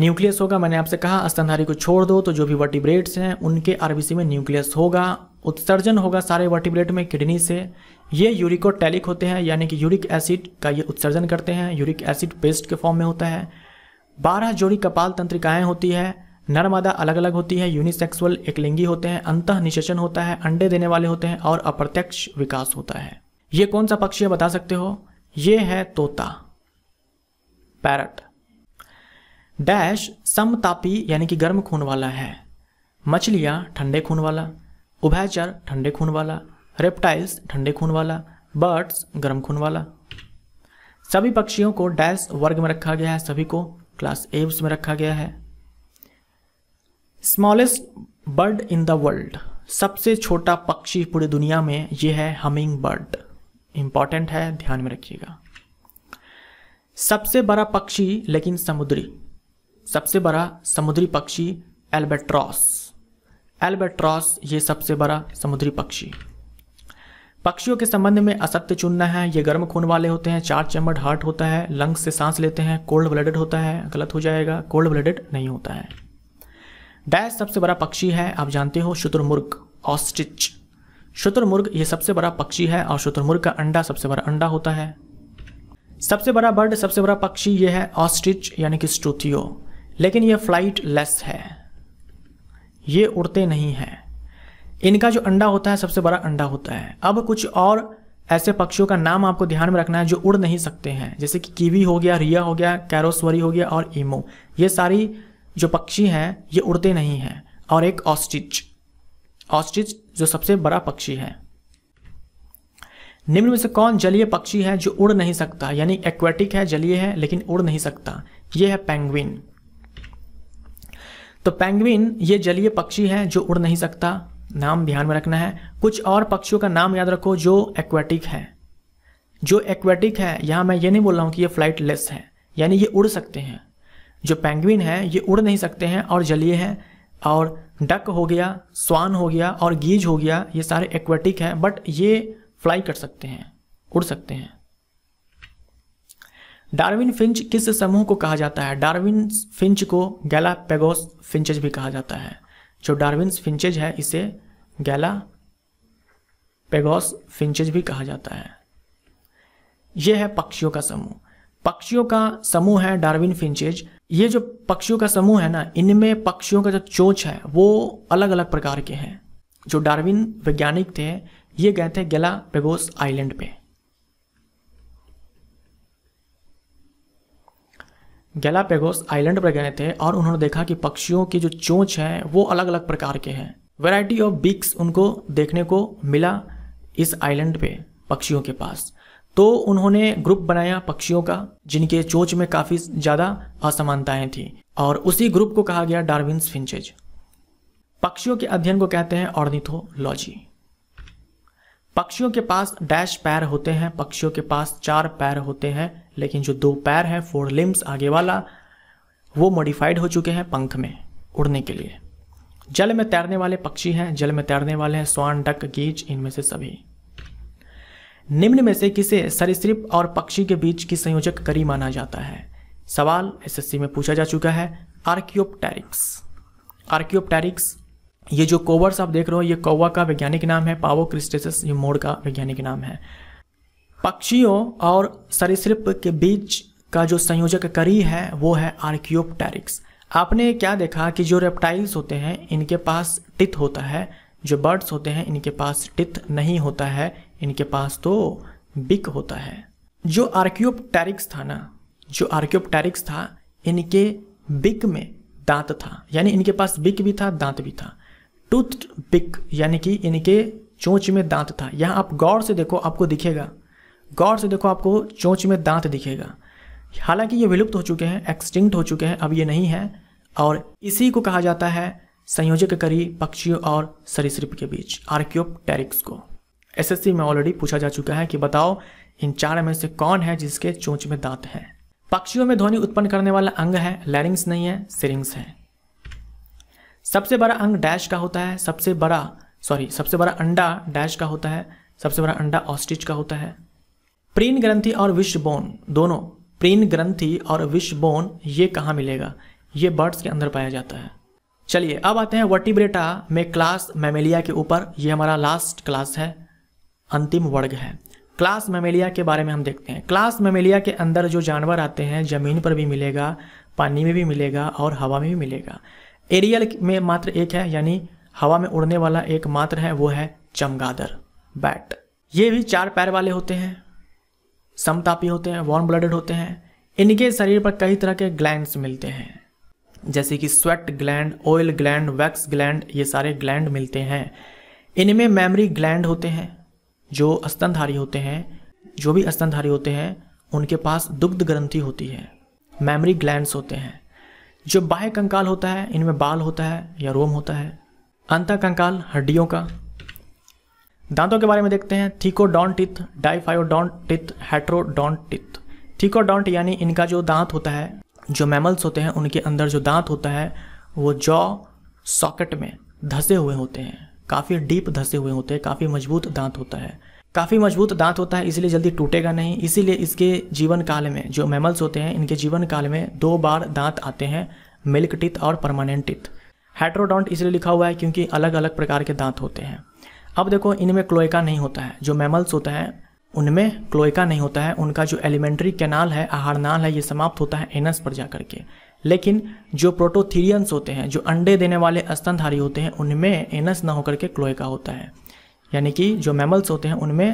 न्यूक्लियस होगा मैंने आपसे कहा स्तनधारी को छोड़ दो तो जो भी वर्टिब्रेट्स हैं उनके आरबीसी में न्यूक्लियस होगा उत्सर्जन होगा सारे वर्टिब्रेट में किडनी से ये यूरिकोटैलिक होते हैं यानी कि यूरिक एसिड का ये उत्सर्जन करते हैं यूरिक एसिड पेस्ट के फॉर्म में होता है बारह जोड़ी कपाल तंत्रिकाएँ होती है नर्मदा अलग अलग होती है यूनिसेक्सुअल एकलिंगी होते हैं अंत निषेचन होता है अंडे देने वाले होते हैं और अप्रत्यक्ष विकास होता है ये कौन सा पक्षी है बता सकते हो ये है तोता पैरट डैश समतापी यानी कि गर्म खून वाला है मछलियाँ ठंडे खून वाला उभयचर ठंडे खून वाला रेप्टाइल्स ठंडे खून वाला बर्ड्स गर्म खून वाला सभी पक्षियों को डैश वर्ग में रखा गया है सभी को क्लास एव्स में रखा गया है smallest bird in the world सबसे छोटा पक्षी पूरी दुनिया में यह है हमिंग बर्ड इंपॉर्टेंट है ध्यान में रखिएगा सबसे बड़ा पक्षी लेकिन समुद्री सबसे बड़ा समुद्री पक्षी एल्बेट्रॉस एल्बेट्रॉस ये सबसे बड़ा समुद्री पक्षी पक्षियों के संबंध में असत्य चुनना है ये गर्म खून वाले होते हैं चार चम्बर्ड हार्ट होता है लंग्स से सांस लेते हैं कोल्ड ब्लडेड होता है गलत हो जाएगा कोल्ड ब्लडेड नहीं होता है डैश सबसे बड़ा पक्षी है आप जानते हो शुतुरमुर्ग ऑस्ट्रिच शुतुरमुर्ग ये सबसे बड़ा पक्षी है और शुतुरमुर्ग का अंडा सबसे बड़ा अंडा होता है सबसे बड़ा बर्ड सबसे बड़ा पक्षी ये है ऑस्ट्रिच यानी कि स्टूथियो लेकिन ये फ्लाइट लेस है ये उड़ते नहीं हैं इनका जो अंडा होता है सबसे बड़ा अंडा होता है अब कुछ और ऐसे पक्षियों का नाम आपको ध्यान में रखना है जो उड़ नहीं सकते हैं जैसे कि कीवी हो गया रिया हो गया कैरोसवरी हो गया और ईमो ये सारी जो पक्षी हैं ये उड़ते नहीं हैं और एक ऑस्ट्रिच ऑस्ट्रिच जो सबसे बड़ा पक्षी है निम्न में से कौन जलीय पक्षी है जो उड़ नहीं सकता यानी एक्वेटिक है जलीय है लेकिन उड़ नहीं सकता यह है पेंगुइन तो पेंगुइन ये जलीय पक्षी है जो उड़ नहीं सकता नाम ध्यान में रखना है कुछ और पक्षियों का नाम याद रखो जो एक्वेटिक है जो एक्वेटिक है यहां मैं ये नहीं बोल रहा हूं कि ये फ्लाइट लेस है यानी ये उड़ सकते हैं जो पेंगुइन है ये उड़ नहीं सकते हैं और जलीय है और डक हो गया स्वान हो गया और गीज हो गया ये सारे एक्वेटिक हैं बट ये फ्लाई कर सकते हैं उड़ सकते हैं डार्विन फिंच किस समूह को कहा जाता है डार्विन फिंच को गैला पेगोस फिंचेज भी कहा जाता है जो डार्विन फिंचेज है इसे गैला पेगोस फिंचेज भी कहा जाता है यह है पक्षियों का समूह पक्षियों का समूह है डार्विन फिंचेज ये जो पक्षियों का समूह है ना इनमें पक्षियों का जो चोच है वो अलग अलग प्रकार के हैं जो डार्विन वैज्ञानिक थे ये गए थे गला पेगोस आइलैंड पे पेगोस आइलैंड पर गए थे और उन्होंने देखा कि पक्षियों की जो चोच है वो अलग अलग प्रकार के हैं वैरायटी ऑफ बिक्स उनको देखने को मिला इस आइलैंड पे पक्षियों के पास तो उन्होंने ग्रुप बनाया पक्षियों का जिनके चोच में काफ़ी ज़्यादा असमानताएं थी और उसी ग्रुप को कहा गया डार्विन्स फिंचेज पक्षियों के अध्ययन को कहते हैं ऑर्निथोलॉजी पक्षियों के पास डैश पैर होते हैं पक्षियों के पास चार पैर होते हैं लेकिन जो दो पैर हैं फोर लिम्स आगे वाला वो मॉडिफाइड हो चुके हैं पंख में उड़ने के लिए जल में तैरने वाले पक्षी हैं जल में तैरने वाले हैं स्वान डक गीच इनमें से सभी निम्न में से किसे सरिसप और पक्षी के बीच की संयोजक करी माना जाता है सवाल एसएससी में पूछा जा चुका है आर्क्योपटेरिक्स आर्क्योपटेरिक्स ये जो कोवर्स आप देख रहे हो ये कौवा का वैज्ञानिक नाम है पावो क्रिस्टेसस ये मोड़ का वैज्ञानिक नाम है पक्षियों और सरिसप के बीच का जो संयोजक करी है वो है आर्क्योपटेरिक्स आपने क्या देखा कि जो रेप्टाइल्स होते हैं इनके पास टित होता है जो बर्ड्स होते हैं इनके पास टिथ नहीं होता है इनके पास तो बिक होता है जो आर्क्योपटेरिक्स था ना जो आर्क्योपटेरिक्स था इनके बिक में दांत था यानी इनके पास बिक भी था दांत भी था टूथ बिक यानी कि इनके चोंच में दांत था यहाँ आप गौर से देखो आपको दिखेगा गौर से देखो आपको चोंच में दांत दिखेगा हालांकि ये विलुप्त हो चुके हैं एक्सटिंक्ट हो चुके हैं अब ये नहीं है और इसी को कहा जाता है संयोजक करी पक्षियों और सरीसृप के बीच आर्क्योपटेरिक्स को एसएससी में ऑलरेडी पूछा जा चुका है कि बताओ इन चार में से कौन है जिसके चोंच में दांत हैं पक्षियों में ध्वनि उत्पन्न करने वाला अंग है लैरिंग्स नहीं है सिरिंग्स है सबसे बड़ा अंग डैश का होता है सबसे बड़ा सॉरी सबसे बड़ा अंडा डैश का होता है सबसे बड़ा अंडा ऑस्टिच का होता है प्रीन ग्रंथि और विश बोन दोनों प्रीन ग्रंथि और विश बोन ये कहाँ मिलेगा ये बर्ड्स के अंदर पाया जाता है चलिए अब आते हैं वर्टिब्रेटा में क्लास मेमेलिया के ऊपर ये हमारा लास्ट क्लास है अंतिम वर्ग है क्लास मेमेलिया के बारे में हम देखते हैं क्लास मेमेलिया के अंदर जो जानवर आते हैं ज़मीन पर भी मिलेगा पानी में भी मिलेगा और हवा में भी मिलेगा एरियल में मात्र एक है यानी हवा में उड़ने वाला एक मात्र है वो है चमगादर बैट ये भी चार पैर वाले होते हैं समतापी होते हैं वॉर्म ब्लडेड होते हैं इनके शरीर पर कई तरह के ग्लैंड्स मिलते हैं जैसे कि sweat gland oil gland wax gland ये सारे ग्लैंड मिलते हैं इनमें मेमोरी ग्लैंड होते हैं जो स्तनधारी होते हैं जो भी स्तनधारी होते हैं उनके पास दुग्ध ग्रंथि होती है मेमोरी ग्लैंड्स होते हैं जो बाह्य कंकाल होता है इनमें बाल होता है या रोम होता है अंत कंकाल हड्डियों का दांतों के बारे में देखते हैं थीकोडॉन्टिथ डाइफायोडॉन्टिथ हेट्रोडॉन्टिथ थीकोडोंट यानी इनका जो दांत होता है जो मैमल्स होते हैं उनके अंदर जो दांत होता है वो जॉ सॉकेट में धसे हुए होते हैं काफ़ी डीप धसे हुए होते हैं काफ़ी मजबूत दांत होता है काफ़ी मजबूत दांत होता है इसलिए जल्दी टूटेगा नहीं इसीलिए इसके जीवन काल में जो मैमल्स होते हैं इनके जीवन काल में दो बार दांत आते हैं मिल्क टिथ और परमानेंट टिथ हाइड्रोडॉन्ट इसलिए लिखा हुआ है क्योंकि अलग अलग प्रकार के दांत होते हैं अब देखो इनमें क्लोइका नहीं होता है जो मैमल्स होता है उनमें क्लोइका नहीं होता है उनका जो एलिमेंट्री कैनाल है आहार नाल है ये समाप्त होता है एनस पर जा करके लेकिन जो प्रोटोथीरियंस होते हैं जो अंडे देने वाले स्तनधारी होते हैं उनमें एनस ना होकर के क्लोइका होता है यानी कि जो मैमल्स होते हैं उनमें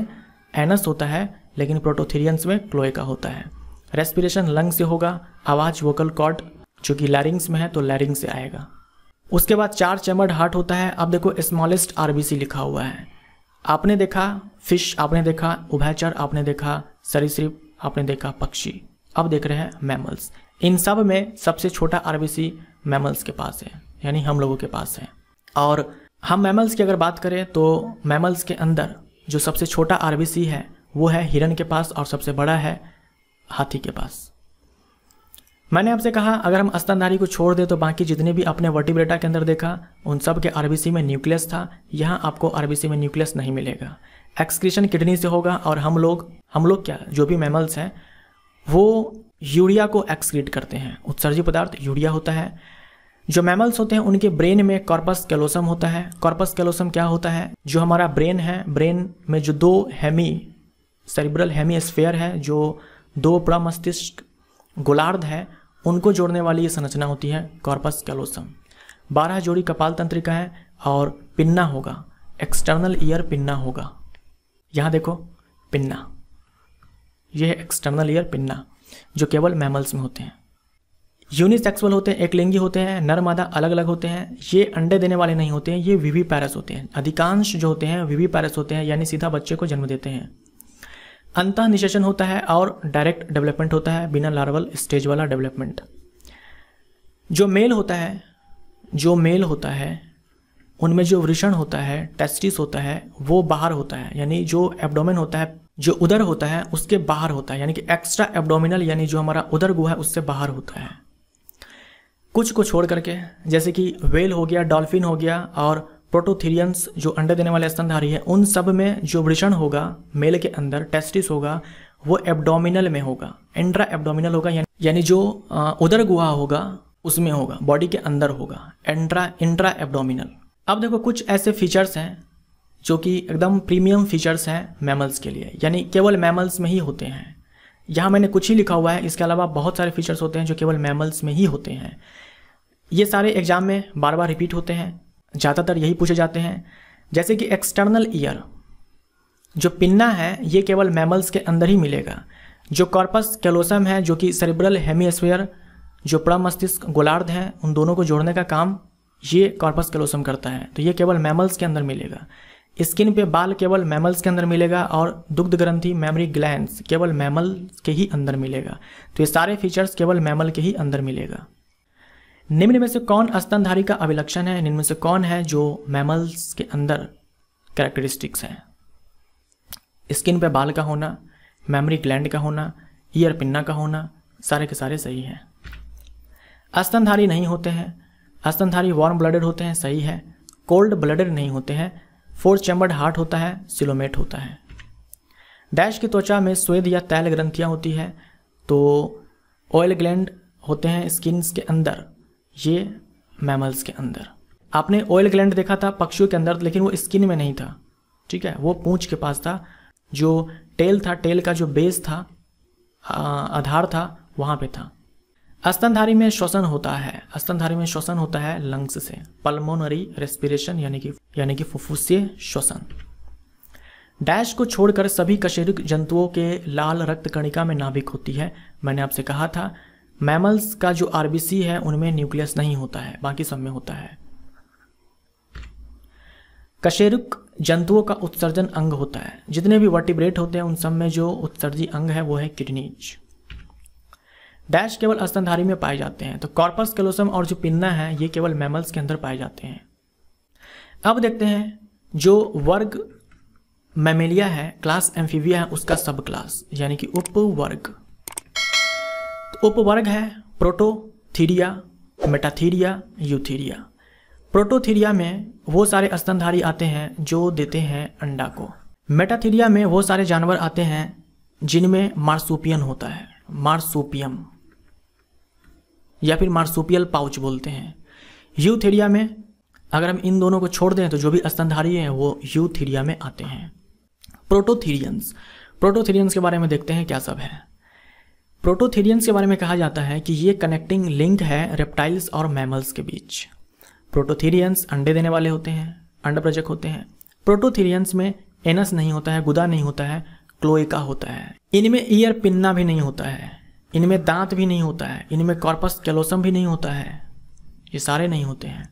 एनस होता है लेकिन प्रोटोथीरियंस में क्लोइका होता है रेस्पिरेशन लंग से होगा आवाज़ वोकल कॉर्ड जो कि लैरिंग्स में है तो लैरिंग से आएगा उसके बाद चार चैम्बर्ड हार्ट होता है अब देखो स्मॉलेस्ट आरबीसी लिखा हुआ है आपने देखा फिश आपने देखा उभयचर आपने देखा सरीसृप आपने देखा पक्षी अब देख रहे हैं मैमल्स इन सब में सबसे छोटा आरबीसी मैमल्स के पास है यानी हम लोगों के पास है और हम मैमल्स की अगर बात करें तो मैमल्स के अंदर जो सबसे छोटा आरबीसी है वो है हिरन के पास और सबसे बड़ा है हाथी के पास मैंने आपसे कहा अगर हम स्तनधारी को छोड़ दें तो बाकी जितने भी अपने वर्टिब्रेटा के अंदर देखा उन सब के आरबीसी में न्यूक्लियस था यहाँ आपको आरबीसी में न्यूक्लियस नहीं मिलेगा एक्सक्रीशन किडनी से होगा और हम लोग हम लोग क्या जो भी मैमल्स हैं वो यूरिया को एक्सक्रीट करते हैं उत्सर्जी पदार्थ यूरिया होता है जो मैमल्स होते हैं उनके ब्रेन में कॉर्पस कैलोसम होता है कॉर्पस कैलोसम क्या होता है जो हमारा ब्रेन है ब्रेन में जो दो हेमी सेरिब्रल हेमी स्फेयर है जो दो प्रमस्तिष्क गोलार्ध है उनको जोड़ने वाली ये संरचना होती है कॉर्पस कैलोसम बारह जोड़ी कपाल तंत्रिका है और पिन्ना होगा एक्सटर्नल ईयर पिन्ना होगा यहाँ देखो पिन्ना यह एक्सटर्नल ईयर पिन्ना जो केवल मैमल्स में होते हैं यूनिसेक्सुअल होते हैं एकलिंगी होते हैं नर मादा अलग अलग होते हैं ये अंडे देने वाले नहीं होते हैं ये विवी पैरस होते हैं अधिकांश जो होते हैं विवी पैरस होते हैं यानी सीधा बच्चे को जन्म देते हैं अंत निषेचन होता है और डायरेक्ट डेवलपमेंट होता है बिना लार्वल स्टेज वाला डेवलपमेंट जो मेल होता है जो मेल होता है उनमें जो वृषण होता है टेस्टिस होता है वो बाहर होता है यानी जो एब्डोमेन होता है जो उधर होता है उसके बाहर होता है यानी कि एक्स्ट्रा एब्डोमिनल यानी जो हमारा उधर गुहा है उससे बाहर होता है कुछ को छोड़ करके जैसे कि वेल हो गया डॉल्फिन हो गया और प्रोटोथीरियंस जो अंडे देने वाले स्तनधारी है उन सब में जो वृषण होगा मेल के अंदर टेस्टिस होगा वो एब्डोमिनल में होगा एंड्रा एब्डोमिनल होगा यानी जो उदर गुहा होगा उसमें होगा बॉडी के अंदर होगा एंड्रा इंट्रा एब्डोमिनल अब देखो कुछ ऐसे फीचर्स हैं जो कि एकदम प्रीमियम फीचर्स हैं मैमल्स के लिए यानी केवल मैमल्स में ही होते हैं यहाँ मैंने कुछ ही लिखा हुआ है इसके अलावा बहुत सारे फीचर्स होते हैं जो केवल मैमल्स में ही होते हैं ये सारे एग्जाम में बार बार रिपीट होते हैं ज़्यादातर यही पूछे जाते हैं जैसे कि एक्सटर्नल ईयर जो पिन्ना है ये केवल मैमल्स के अंदर ही मिलेगा जो कॉर्पस कैलोसम है जो कि सेरिब्रल हेमीस्फेयर जो प्रमस्तिष्क गोलार्ध है उन दोनों को जोड़ने का काम ये कॉर्पस कैलोसम करता है तो ये केवल मैमल्स के अंदर मिलेगा स्किन पे बाल केवल मैमल्स के अंदर मिलेगा और दुग्ध ग्रंथि मेमरी ग्लैंड केवल मैमल के ही अंदर मिलेगा तो ये सारे फीचर्स केवल मैमल के ही अंदर मिलेगा निम्न में से कौन स्तनधारी का अभिलक्षण है निम्न में से कौन है जो मैमल्स के अंदर कैरेक्टरिस्टिक्स हैं स्किन पे बाल का होना मेमरी ग्लैंड का होना ईयर पिन्ना का होना सारे के सारे सही हैं अस्तनधारी नहीं होते हैं अस्तनधारी वार्म ब्लडेड होते हैं सही है कोल्ड ब्लडेड नहीं होते हैं फोर चैम्बर्ड हार्ट होता है सिलोमेट होता है डैश की त्वचा में स्वेद या तैल ग्रंथियाँ होती है तो ऑयल ग्लैंड होते हैं स्किन्स के अंदर ये मैमल्स के अंदर आपने ऑयल ग्लैंड देखा था पक्षियों के अंदर लेकिन वो स्किन में नहीं था ठीक है वो पूंछ के पास था जो टेल था टेल का जो बेस था आधार था वहाँ पे था अस्तनधारी में श्वसन होता है अस्तनधारी में श्वसन होता है लंग्स से पल्मोनरी रेस्पिरेशन यानी कि यानी कि फुफ्फुस श्वसन डैश को छोड़कर सभी कशेरुक जंतुओं के लाल रक्त कणिका में नाभिक होती है मैंने आपसे कहा था मैमल्स का जो आरबीसी है उनमें न्यूक्लियस नहीं होता है बाकी सब में होता है कशेरुक जंतुओं का उत्सर्जन अंग होता है जितने भी वर्टिब्रेट होते हैं उन सब में जो उत्सर्जी अंग है वो है किडनीज डैश केवल अस्तनधारी में पाए जाते हैं तो कॉर्पस कैलोसम और जो पिन्ना है ये केवल मैमल्स के अंदर पाए जाते हैं अब देखते हैं जो वर्ग मैमेलिया है क्लास एम्फीविया है उसका सब क्लास यानी कि उप वर्ग तो उपवर्ग है प्रोटोथीरिया मेटाथीरिया यूथीरिया प्रोटोथीरिया में वो सारे स्तनधारी आते हैं जो देते हैं अंडा को मेटाथीरिया में वो सारे जानवर आते हैं जिनमें मार्सुपियन होता है मार्सुपियम या फिर मार्सुपियल पाउच बोलते हैं यूथीरिया में अगर हम इन दोनों को छोड़ दें तो जो भी स्तनधारी हैं वो यूथीरिया में आते हैं प्रोटोथीरियंस प्रोटोथीरियंस के बारे में देखते हैं क्या सब है प्रोटोथेरियंस के बारे में कहा जाता है कि ये कनेक्टिंग लिंक है रेप्टाइल्स और मैमल्स के बीच प्रोटोथेरियंस अंडे देने वाले होते हैं अंडा प्रजक होते हैं प्रोटोथेरियंस में एनस नहीं होता है गुदा नहीं होता है क्लोइका होता है इनमें ईयर पिन्ना भी नहीं होता है इनमें दांत भी नहीं होता है इनमें कॉर्पस कैलोसम भी नहीं होता है ये सारे नहीं होते हैं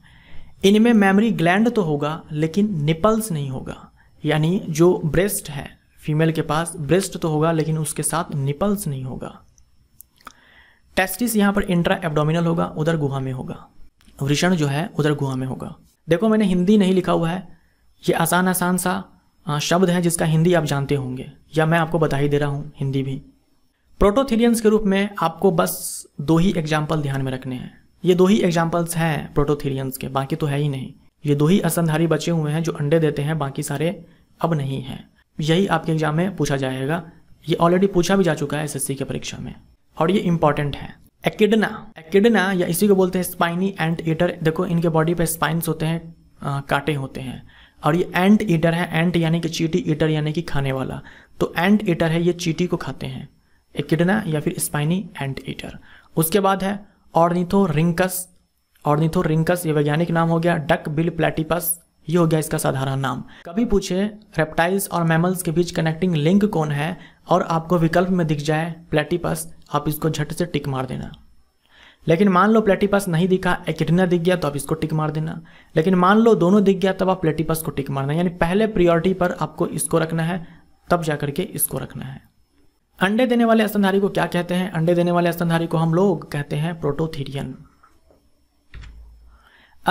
इनमें मेमरी ग्लैंड तो होगा लेकिन निपल्स नहीं होगा यानी जो ब्रेस्ट है फीमेल के पास ब्रेस्ट तो होगा लेकिन उसके साथ निपल्स नहीं होगा टेस्टिस यहाँ पर इंट्रा एब्डोमिनल होगा उधर गुहा में होगा वृषण जो है उधर गुहा में होगा देखो मैंने हिंदी नहीं लिखा हुआ है ये आसान आसान सा शब्द है जिसका हिंदी आप जानते होंगे या मैं आपको बता ही दे रहा हूँ हिंदी भी प्रोटोथिलियंस के रूप में आपको बस दो ही एग्जाम्पल ध्यान में रखने हैं ये दो ही एग्जाम्पल्स हैं प्रोटोथिलियंस के बाकी तो है ही नहीं ये दो ही असंधारी बचे हुए हैं जो अंडे देते हैं बाकी सारे अब नहीं हैं यही आपके एग्जाम में पूछा जाएगा ये ऑलरेडी पूछा भी जा चुका है एसएससी की परीक्षा में और ये इंपॉर्टेंट है एकेडना एकेडना या इसी को बोलते हैं स्पाइनी एंट ईटर देखो इनके बॉडी पे स्पाइन्स होते हैं आ, काटे होते हैं और ये एंट ईटर है एंट यानी कि चीटी ईटर यानी कि खाने वाला तो एंट ईटर है ये चीटी को खाते हैं एकेडना या फिर स्पाइनी एंट ईटर उसके बाद है ऑर्निथो रिंकस ऑर्निथो रिंकस ये वैज्ञानिक नाम हो गया डक बिल प्लेटिपस ये हो गया इसका साधारण नाम कभी पूछे रेप्टाइल्स और मैमल्स के बीच कनेक्टिंग लिंक कौन है और आपको विकल्प में दिख जाए प्लेटिपस आप इसको झट से टिक मार देना लेकिन मान लो प्लेटिपस नहीं दिखा एकिटना दिख गया तो आप इसको टिक मार देना लेकिन मान लो दोनों दिख गया तब आप प्लेटिपस को टिक मारना यानी पहले प्रियोरिटी पर आपको इसको रखना है तब जा करके इसको रखना है अंडे देने वाले स्तनधारी को क्या कहते हैं अंडे देने वाले स्तनधारी को हम लोग कहते हैं प्रोटोथीरियन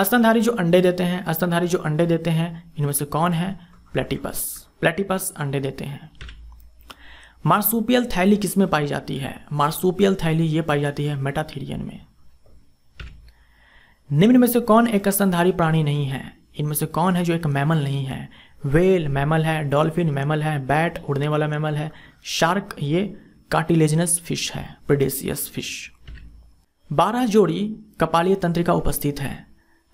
स्तनधारी जो अंडे देते हैं स्तनधारी जो अंडे देते हैं इनमें से कौन है प्लेटिपस प्लेटिपस अंडे देते हैं मार्सुपियल थैली किस में पाई जाती है मार्सुपियल थैली ये पाई जाती है मेटाथीरियन में निम्न में से कौन एक स्तनधारी प्राणी नहीं है इनमें से कौन है जो एक मैमल नहीं है वेल मैमल है डॉल्फिन मैमल है बैट उड़ने वाला मैमल है शार्क ये कार्टिलेजनस फिश है प्रोडेसियस फिश बारह जोड़ी कपालीय तंत्रिका उपस्थित है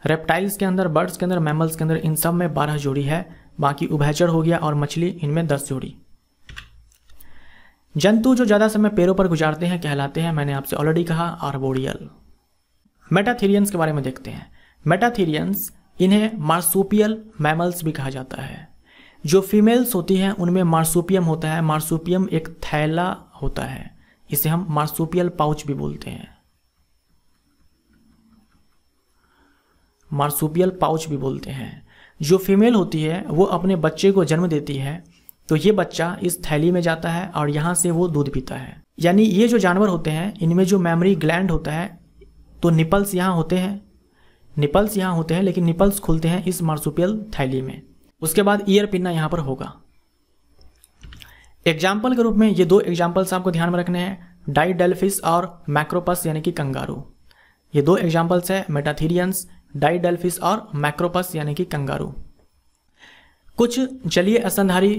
रेप्टाइल्स के अंदर बर्ड्स के अंदर मैमल्स के अंदर इन सब में बारह जोड़ी है बाकी उभैचर हो गया और मछली इनमें दस जोड़ी जंतु जो ज़्यादा समय पेड़ों पर गुजारते हैं कहलाते हैं मैंने आपसे ऑलरेडी कहा आर्बोरियल मेटाथीरियंस के बारे में देखते हैं मेटाथीरियंस इन्हें मार्सोपियल मैमल्स भी कहा जाता है जो फीमेल्स होती हैं उनमें मार्सोपियम होता है मार्सोपियम एक थैला होता है इसे हम मार्सोपियल पाउच भी बोलते हैं मार्सोपियल पाउच भी बोलते हैं जो फीमेल होती है वो अपने बच्चे को जन्म देती है तो ये बच्चा इस थैली में जाता है और यहाँ से वो दूध पीता है यानी ये जो जानवर होते हैं इनमें जो मेमोरी ग्लैंड होता है तो निपल्स यहाँ होते हैं निपल्स यहाँ होते हैं लेकिन निपल्स खुलते हैं इस मार्सुपियल थैली में उसके बाद ईयर पिन्ना यहाँ पर होगा एग्जाम्पल के रूप में ये दो एग्जाम्पल्स आपको ध्यान में रखने हैं डेल्फिस और मैक्रोपस यानी कि कंगारू ये दो एग्जाम्पल्स है मेटाथीरियंस डेल्फिस और मैक्रोपस यानी कि कंगारू कुछ जलीय असंधारी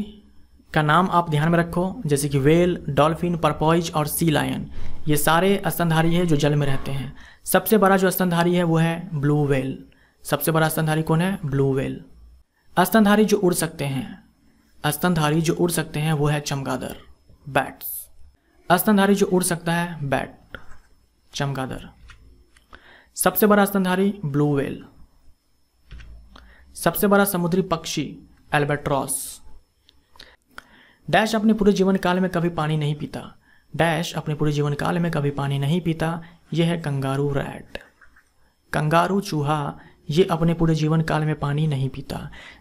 का नाम आप ध्यान में रखो जैसे कि वेल डॉल्फिन परपोइज और सी लायन ये सारे स्तनधारी है जो जल में रहते हैं सबसे बड़ा जो स्तनधारी है वो है ब्लू वेल सबसे बड़ा स्तनधारी कौन है ब्लू वेल स्तनधारी जो उड़ सकते हैं स्तनधारी जो उड़ सकते हैं वो है चमगादर बैट्स स्तनधारी जो उड़ सकता है बैट चमगादर सबसे बड़ा स्तनधारी ब्लू वेल सबसे बड़ा समुद्री पक्षी एल्बेट्रॉस डैश अपने पूरे जीवन काल में कभी पानी नहीं पीता डैश अपने पूरे जीवन काल में कभी पानी नहीं पीता यह है कंगारू रैट कंगारू चूहा ये अपने पूरे जीवन काल में पानी नहीं पीता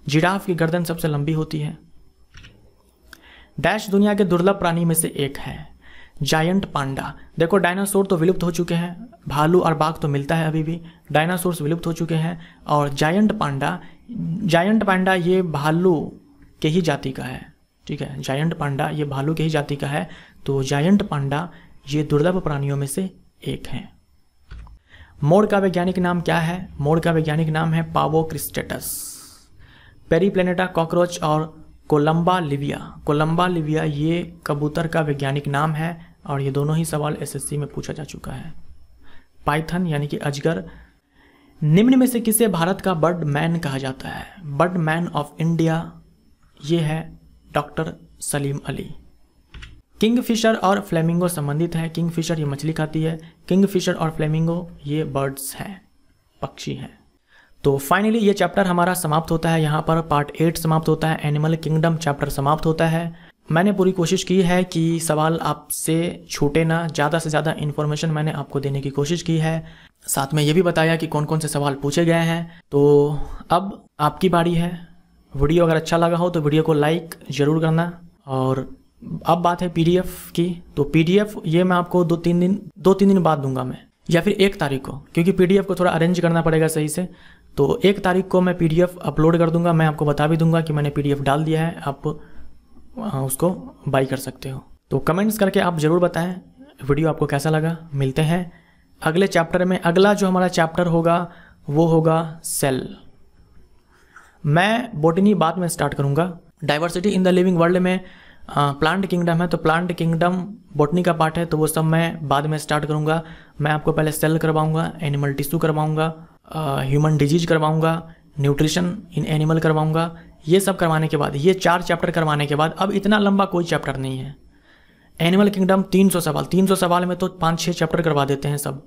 जिराफ की गर्दन सबसे लंबी होती है डैश दुनिया के दुर्लभ प्राणी में से एक है जायंट पांडा देखो डायनासोर तो विलुप्त हो चुके हैं भालू और बाघ तो मिलता है अभी भी डायनासोर्स विलुप्त हो चुके हैं और जायंट पांडा जायंट पांडा ये भालू के ही जाति का है ठीक है जायंट पांडा ये भालू के ही जाति का है तो जायंट पांडा ये दुर्लभ प्राणियों में से एक है मोड़ का वैज्ञानिक नाम क्या है मोड़ का वैज्ञानिक नाम है पावो क्रिस्टेटस पेरीप्लेनेटा कॉकरोच और कोलंबा लिविया कोलंबा लिविया ये कबूतर का वैज्ञानिक नाम है और ये दोनों ही सवाल एसएससी में पूछा जा चुका है पाइथन यानी कि अजगर निम्न में से किसे भारत का बर्ड मैन कहा जाता है बर्ड मैन ऑफ इंडिया ये है doctor Salim Ali kingfisher और फ्लेमिंगो संबंधित है किंग फिशर ये मछली खाती है किंग फिशर और फ्लेमिंगो ये बर्ड्स हैं पक्षी हैं तो फाइनली ये चैप्टर हमारा समाप्त होता है यहाँ पर पार्ट एट समाप्त होता है एनिमल किंगडम चैप्टर समाप्त होता है मैंने पूरी कोशिश की है कि सवाल आपसे छूटे ना ज़्यादा से ज़्यादा इन्फॉर्मेशन मैंने आपको देने की कोशिश की है साथ में ये भी बताया कि कौन कौन से सवाल पूछे गए हैं तो अब आपकी बारी है वीडियो अगर अच्छा लगा हो तो वीडियो को लाइक ज़रूर करना और अब बात है पीडीएफ की तो पीडीएफ ये मैं आपको दो तीन दिन दो तीन दिन बाद दूंगा मैं या फिर एक तारीख को क्योंकि पीडीएफ को थोड़ा अरेंज करना पड़ेगा सही से तो एक तारीख को मैं पीडीएफ अपलोड कर दूंगा मैं आपको बता भी दूंगा कि मैंने पीडीएफ डाल दिया है आप उसको बाई कर सकते हो तो कमेंट्स करके आप ज़रूर बताएं वीडियो आपको कैसा लगा मिलते हैं अगले चैप्टर में अगला जो हमारा चैप्टर होगा वो होगा सेल मैं बोटनी बाद में स्टार्ट करूंगा diversity in the living world में प्लांट किंगडम है तो प्लांट किंगडम बोटनी का पार्ट है तो वो सब मैं बाद में स्टार्ट करूँगा मैं आपको पहले सेल करवाऊँगा एनिमल टिश्यू करवाऊँगा ह्यूमन डिजीज करवाऊँगा न्यूट्रिशन इन एनिमल करवाऊँगा ये सब करवाने के बाद ये चार चैप्टर करवाने के बाद अब इतना लंबा कोई चैप्टर नहीं है एनिमल किंगडम 300 सवाल 300 सवाल में तो पाँच छः चैप्टर करवा देते हैं सब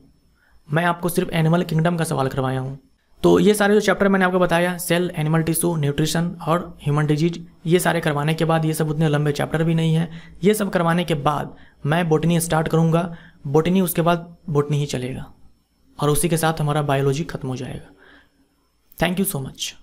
मैं आपको सिर्फ एनिमल किंगडम का सवाल करवाया हूँ तो ये सारे जो चैप्टर मैंने आपको बताया सेल एनिमल टिश्यू न्यूट्रिशन और ह्यूमन डिजीज ये सारे करवाने के बाद ये सब उतने लंबे चैप्टर भी नहीं है ये सब करवाने के बाद मैं बोटनी स्टार्ट करूँगा बोटनी उसके बाद बोटनी ही चलेगा और उसी के साथ हमारा बायोलॉजी खत्म हो जाएगा थैंक यू सो मच